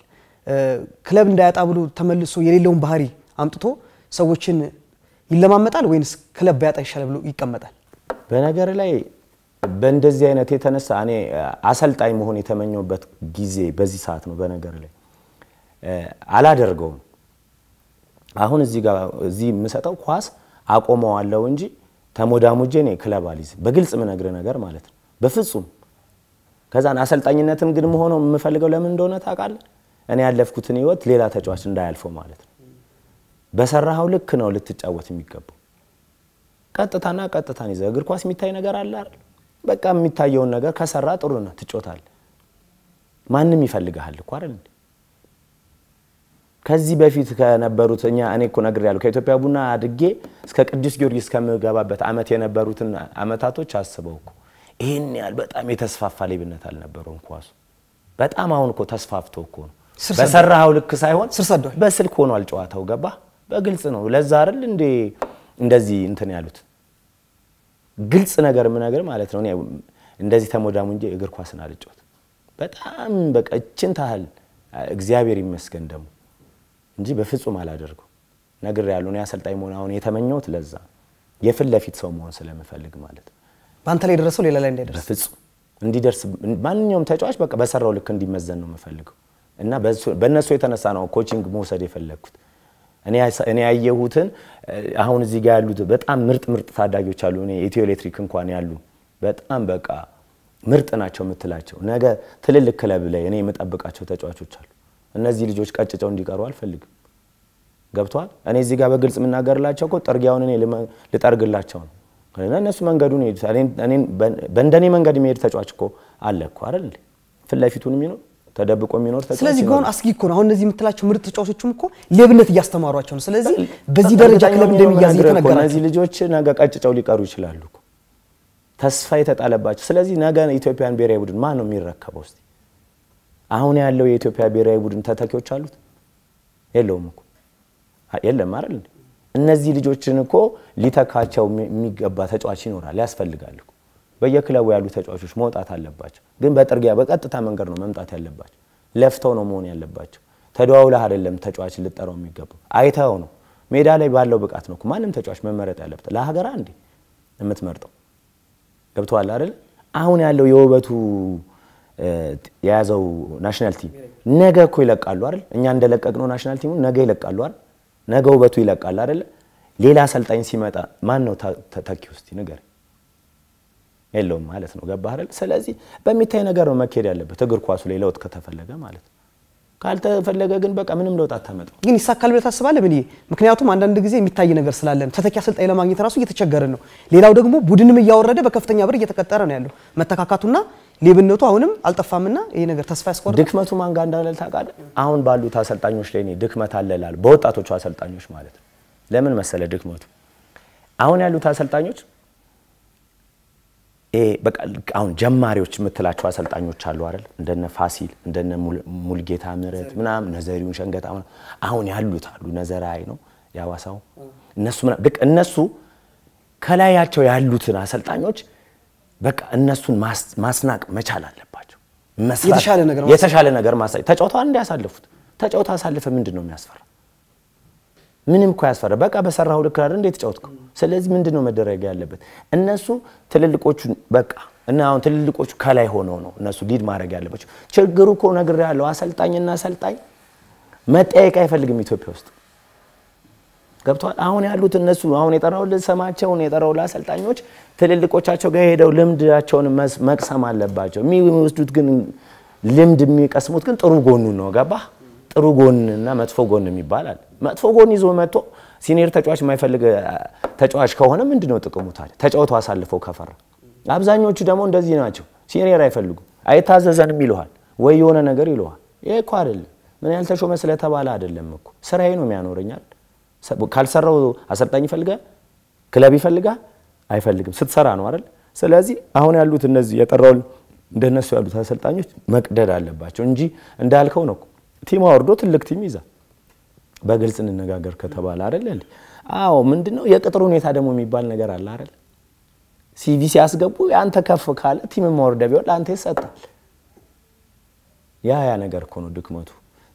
ክለብ እንዳያጣ ብሎ ተመልሶ የሌለውን ባህሪ አምጥቶ ሰዎችን ይለማመጣል ወይንስ ክለብ ባያጣ ይሻላል ብሎ ይቀመጣል? በነገር ላይ በእንደዚህ አይነት የተነሳ እኔ አሰልጣኝ መሆን የተመኘበት ጊዜ በዚህ ሰዓት ነው። በነገር ላይ አላደርገውም። አሁን እዚህ ጋር እዚህ የምሰጠው ኳስ አቆመዋለሁ እንጂ ተሞዳሙጄ እኔ ክለብ በግልጽ ምነግር ነገር ማለት ነው በፍጹም። ከዛን አሰልጣኝነትም ግን መሆነው የምፈልገው ለምን እንደሆነ ታውቃለህ? እኔ ያለፍኩትን ህይወት ሌላ ተጫዋች እንዳያልፈው ማለት ነው። በሰራኸው ልክ ነው ልትጫወት የሚገባው። ቀጥታና ቀጥታን ይዘህ እግር ኳስ የሚታይ ነገር አለ አይደል? በቃ የሚታየውን ነገር ከሰራ ጥሩ ነው፣ ትጮታል። ማንም ይፈልግሃል እኮ አይደል? ከዚህ በፊት ከነበሩት እኛ እኔ እኮ ነግሬያለሁ። ከኢትዮጵያ ቡና አድጌ እስከ ቅዱስ ጊዮርጊስ ከምገባበት አመት የነበሩትን አመታቶች አስበው እኮ ይህን ያህል በጣም የተስፋፋ ሌብነት አልነበረውም ኳሱ። በጣም አሁን እኮ ተስፋፍቶ እኮ ነው በሰራኸው ልክ ሳይሆን በስልክ ሆኗል ጨዋታው። ገባ በግልጽ ነው። ለዛ አይደል እንዴ እንደዚህ እንትን ያሉት ግልጽ ነገር ምነግር ማለት ነው። እንደዚህ ተሞዳሙ እንጂ እግር ኳስን አልጮት በጣም በቃ እችን ታህል እግዚአብሔር ይመስገን ደግሞ እንጂ በፍጹም አላደርገው ነግር ያሉ ነው። አሰልጣኝ መሆን አሁን የተመኘሁት ለዛ የፍል ለፊት ሰው መሆን ስለምፈልግ ማለት ነው። በአንተ ላይ የደረሰው ሌላ ላይ እንዳይደርስ በፍጹም እንዲደርስ ማንኛውም ተጫዋች በቃ በሰራው ልክ እንዲመዘን ነው የምፈልገው እና በእነሱ የተነሳ ነው ኮቺንግ መውሰድ የፈለግኩት። እኔ ያየሁትን አሁን እዚህ ጋር ያሉት በጣም ምርጥ ምርጥ ታዳጊዎች አሉ። እኔ ኢትዮ ኤሌክትሪክ እንኳን ያሉ በጣም በቃ ምርጥ ናቸው የምትላቸው ነገ ትልልቅ ክለብ ላይ እኔ የምጠብቃቸው ተጫዋቾች አሉ። እነዚህ ልጆች ቀጭጨው እንዲቀሩ አልፈልግም። ገብቷል። እኔ እዚህ ጋር በግልጽ የምናገርላቸው እኮ ጥርጊያውን እኔ ልጠርግላቸው ነው። እነሱ መንገዱን ይሄዱታል። በእንደኔ መንገድ የሚሄድ ተጫዋች እኮ አለ እኮ አይደል? ፊት ለፊቱን የሚኖር ተደብቆ የሚኖር ተጫዋች። ስለዚህ ጋውን አስጊ እኮ ነው። አሁን እነዚህ የምትላቸው ምርጥ ተጫዋቾችም እኮ ሌብነት እያስተማሯቸው ነው። ስለዚህ በዚህ ደረጃ ክለብ እንደሚያዝ እየተነገራቸው እነዚህ ልጆች ነገ ቀጭጨው ሊቀሩ ይችላሉ። ተስፋ የተጣለባቸው። ስለዚህ ነገ ኢትዮጵያን ብሔራዊ ቡድን ማን ነው የሚረከበው? እስኪ አሁን ያለው የኢትዮጵያ ብሔራዊ ቡድን ተተኪዎች አሉት? የለውም እኮ የለም አይደል? እነዚህ ልጆችን እኮ ሊተካቸው የሚገባ ተጫዋች ይኖራል፣ ያስፈልጋል እኮ በየክለቡ ያሉ ተጫዋቾች መውጣት አለባቸው። ግን በጥርጊያ በቀጥታ መንገድ ነው መምጣት ያለባቸው። ለፍተው ነው መሆን ያለባቸው። ተደዋውለህ አይደለም ተጫዋች ልጠራው የሚገባው አይተው ነው። ሜዳ ላይ ባለው ብቃት ነው ማንም ተጫዋች መመረጥ ያለበት። ለሀገራ አንዴ የምትመርጠው ገብተዋል አይደል? አሁን ያለው የውበቱ የያዘው ናሽናል ቲም ነገ እኮ ይለቃሉ አይደል? እኛ እንደለቀቅነው ናሽናል ቲሙ ነገ ይለቃሉ አይደል? ነገ ውበቱ ይለቃል አይደል? ሌላ አሰልጣኝ ሲመጣ ማን ነው ተኪ ውስጥ ንገር የለውም ማለት ነው። ገባህ አይደል? ስለዚህ በሚታይ ነገር ነው መካሄድ ያለበት እግር ኳሱ ላይ ለውጥ ከተፈለገ ማለት ነው። ካልተፈለገ ግን በቃ ምንም ለውጥ አታመጣው። ግን ይሳካል ብለህ ታስባለህ? ምን ምክንያቱም አንዳንድ ጊዜ የሚታይ ነገር ስላለን ተተኪ አሰልጣኝ ለማግኘት ራሱ እየተቸገረን ነው። ሌላው ደግሞ ቡድንም እያወረደ በከፍተኛ ብር እየተቀጠረ ነው ያለው። መተካካቱና ሌብነቱ አሁንም አልጠፋምና ይሄ ነገር ተስፋ ያስቆርጥ። ድክመቱ ማን ጋር እንዳለ ታውቃለህ? አሁን ባሉት አሰልጣኞች ላይ እኔ ድክመት አለ እላለሁ፣ በወጣቶቹ አሰልጣኞች ማለት ነው። ለምን መሰለ ድክመቱ አሁን ያሉት አሰልጣኞች አሁን ጀማሪዎች የምትላቸው አሰልጣኞች አሉ አይደል? እንደነ ፋሲል እንደነ ሙልጌታ ምረት ምናምን ነዘሪውን ሸንገጣ አሁን ያሉት አሉ ነዘራይ ነው ያዋሳው እነሱ ልክ እነሱ ከላያቸው ያሉትን አሰልጣኞች በቃ እነሱን ማስናቅ መቻል አለባቸው። የተሻለ ነገር ማሳየት ተጫውተዋል እንዲያሳለፉት ተጫውታ አሳልፈ ምንድን ነው የሚያስፈራ? ምንም እኮ ያስፈራ። በቃ በሰራው ልክ አይደል እንዴት ተጫወትኩ። ስለዚህ ምንድነው መደረግ ያለበት? እነሱ ትልልቆቹ በቃ እና አሁን ትልልቆቹ ከላይ ሆነው ነው እነሱ ሊድ ማድረግ ያለባቸው። ችግሩ እኮ ያለው አሰልጣኝና አሰልጣኝ መጠየቅ አይፈልግም ኢትዮጵያ ውስጥ ገብቷል። አሁን ያሉት እነሱ አሁን የጠራው ስማቸውን የጠራው ለአሰልጣኞች ትልልቆቻቸው ጋር ሄደው ልምዳቸውን መቅሰም አለባቸው። የሚወስዱት ግን ልምድ የሚቀስሙት ግን ጥሩ ጎኑ ነው። ገባህ? ጥሩ ጎንና መጥፎ ጎን የሚባል አለ። መጥፎ ጎን ይዞ መጥቶ ሲኒየር ተጫዋች የማይፈልግ ተጫዋች ከሆነ ምንድን ነው ጥቅሙ ታዲያ? ተጫውቶ አሳልፈው ከፈራ። አብዛኞቹ ደግሞ እንደዚህ ናቸው። ሲኒየር አይፈልጉም። አይታዘዘንም ይለዋል ወይ የሆነ ነገር ይለዋል። ይህ እኮ አይደለም። ምን ያህል ተሾመ ስለተባለ አይደለም እኮ ስራዬ ነው የሚያኖረኛል። ካልሰራው አሰልጣኝ ይፈልጋል፣ ክለብ ይፈልጋል፣ አይፈልግም። ስትሰራ ነው አይደል? ስለዚህ አሁን ያሉት እነዚህ የጠራውን እንደነሱ ያሉት አሰልጣኞች መቅደድ አለባቸው እንጂ እንዳልከው ነው ቲም አውርዶ ትልቅ ቲም ይዛል። በግልጽ እንነጋገር ከተባለ አይደለ እንዴ? አዎ። ምንድነው የቅጥር ሁኔታ ደግሞ የሚባል ነገር አለ አይደለ? ሲቪ ሲያስገቡ ያንተ ከፍ ካለ ቲም ማወርደ ቢሆን ለአንተ ይሰጣል። ያ ያ ነገር እኮ ነው ድክመቱ።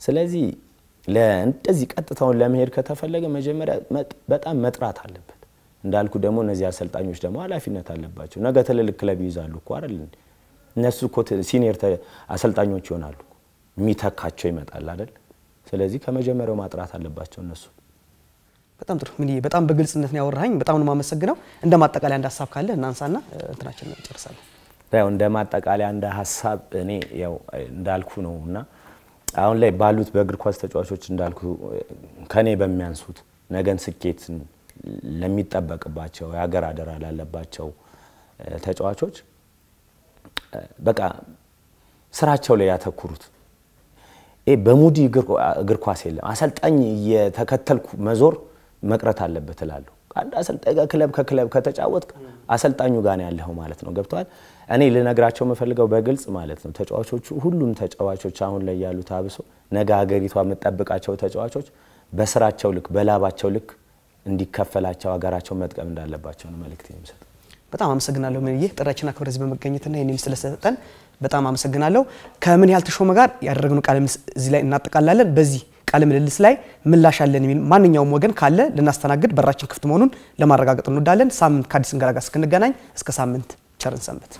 ስለዚህ እንደዚህ ቀጥታውን ለመሄድ ከተፈለገ መጀመሪያ በጣም መጥራት አለበት። እንዳልኩ ደግሞ እነዚህ አሰልጣኞች ደግሞ ኃላፊነት አለባቸው። ነገ ትልልቅ ክለብ ይይዛሉ እኮ አይደል? እነሱ እኮ ሲኒየር አሰልጣኞች ይሆናሉ። የሚተካቸው ይመጣል አይደል? ስለዚህ ከመጀመሪያው ማጥራት አለባቸው እነሱ። በጣም ጥሩ ምን፣ በጣም በግልጽነት ነው ያወራኝ። በጣም ነው የማመሰግነው። እንደ ማጠቃለያ እንደ ሀሳብ ካለ እናንሳና እንትናችን ጨርሳለሁ። ያው እንደ ማጠቃለያ እንደ ሀሳብ እኔ ያው እንዳልኩ ነው እና አሁን ላይ ባሉት በእግር ኳስ ተጫዋቾች እንዳልኩ ከኔ በሚያንሱት ነገን ስኬት ለሚጠበቅባቸው የሀገር አደራ ላለባቸው ተጫዋቾች በቃ ስራቸው ላይ ያተኩሩት። ይሄ በሙዲ እግር ኳስ የለም። አሰልጣኝ የተከተልኩ መዞር መቅረት አለበት እላለሁ። አንድ አሰልጣኝ ጋር ክለብ ከክለብ ከተጫወት አሰልጣኙ ጋር ነው ያለኸው ማለት ነው። ገብተዋል። እኔ ልነግራቸው የምፈልገው በግልጽ ማለት ነው ተጫዋቾቹ፣ ሁሉም ተጫዋቾች አሁን ላይ ያሉት አብሶ ነገ ሀገሪቷ የምጠብቃቸው ተጫዋቾች በስራቸው ልክ በላባቸው ልክ እንዲከፈላቸው ሀገራቸው መጥቀም እንዳለባቸው ነው መልእክት የሚሰጥ። በጣም አመሰግናለሁ። ይህ ጥሪያችን አክብረህ በመገኘትና የኔም ስለሰጠን በጣም አመሰግናለሁ። ከምን ያህል ተሾመ ጋር ያደረግነው ቃለ ምልልስ እዚህ ላይ እናጠቃላለን። በዚህ ቃለ ምልልስ ላይ ምላሽ አለን የሚል ማንኛውም ወገን ካለ ልናስተናግድ በራችን ክፍት መሆኑን ለማረጋገጥ እንወዳለን። ሳምንት ከአዲስ እንግዳ ጋር እስክንገናኝ እስከ ሳምንት ቸርን ሰንበት።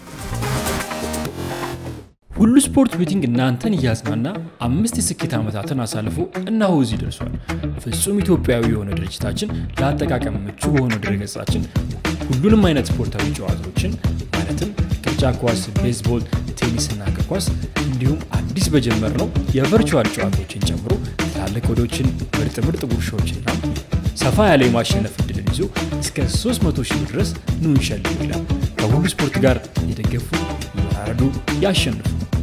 ሁሉ ስፖርት ቤቲንግ እናንተን እያዝናና አምስት የስኬት ዓመታትን አሳልፎ እነሆ እዚህ ደርሷል። ፍጹም ኢትዮጵያዊ የሆነ ድርጅታችን ለአጠቃቀም ምቹ በሆነ ድረገጻችን ሁሉንም አይነት ስፖርታዊ ጨዋታዎችን ማለትም ሩጫ ኳስ፣ ቤዝቦል፣ ቴኒስና እግር ኳስ እንዲሁም አዲስ በጀመር ነው የቨርቹዋል ጨዋታዎችን ጨምሮ ትላልቅ ወዶችን ምርጥ ምርጥ ጉርሻዎችና ሰፋ ያለ የማሸነፍ እድልን ይዞ እስከ 300 ሺህ ድረስ ኑ እንሸልም ይላል። ከሁሉ ስፖርት ጋር የደገፉ ይወራረዱ፣ ያሸንፉ።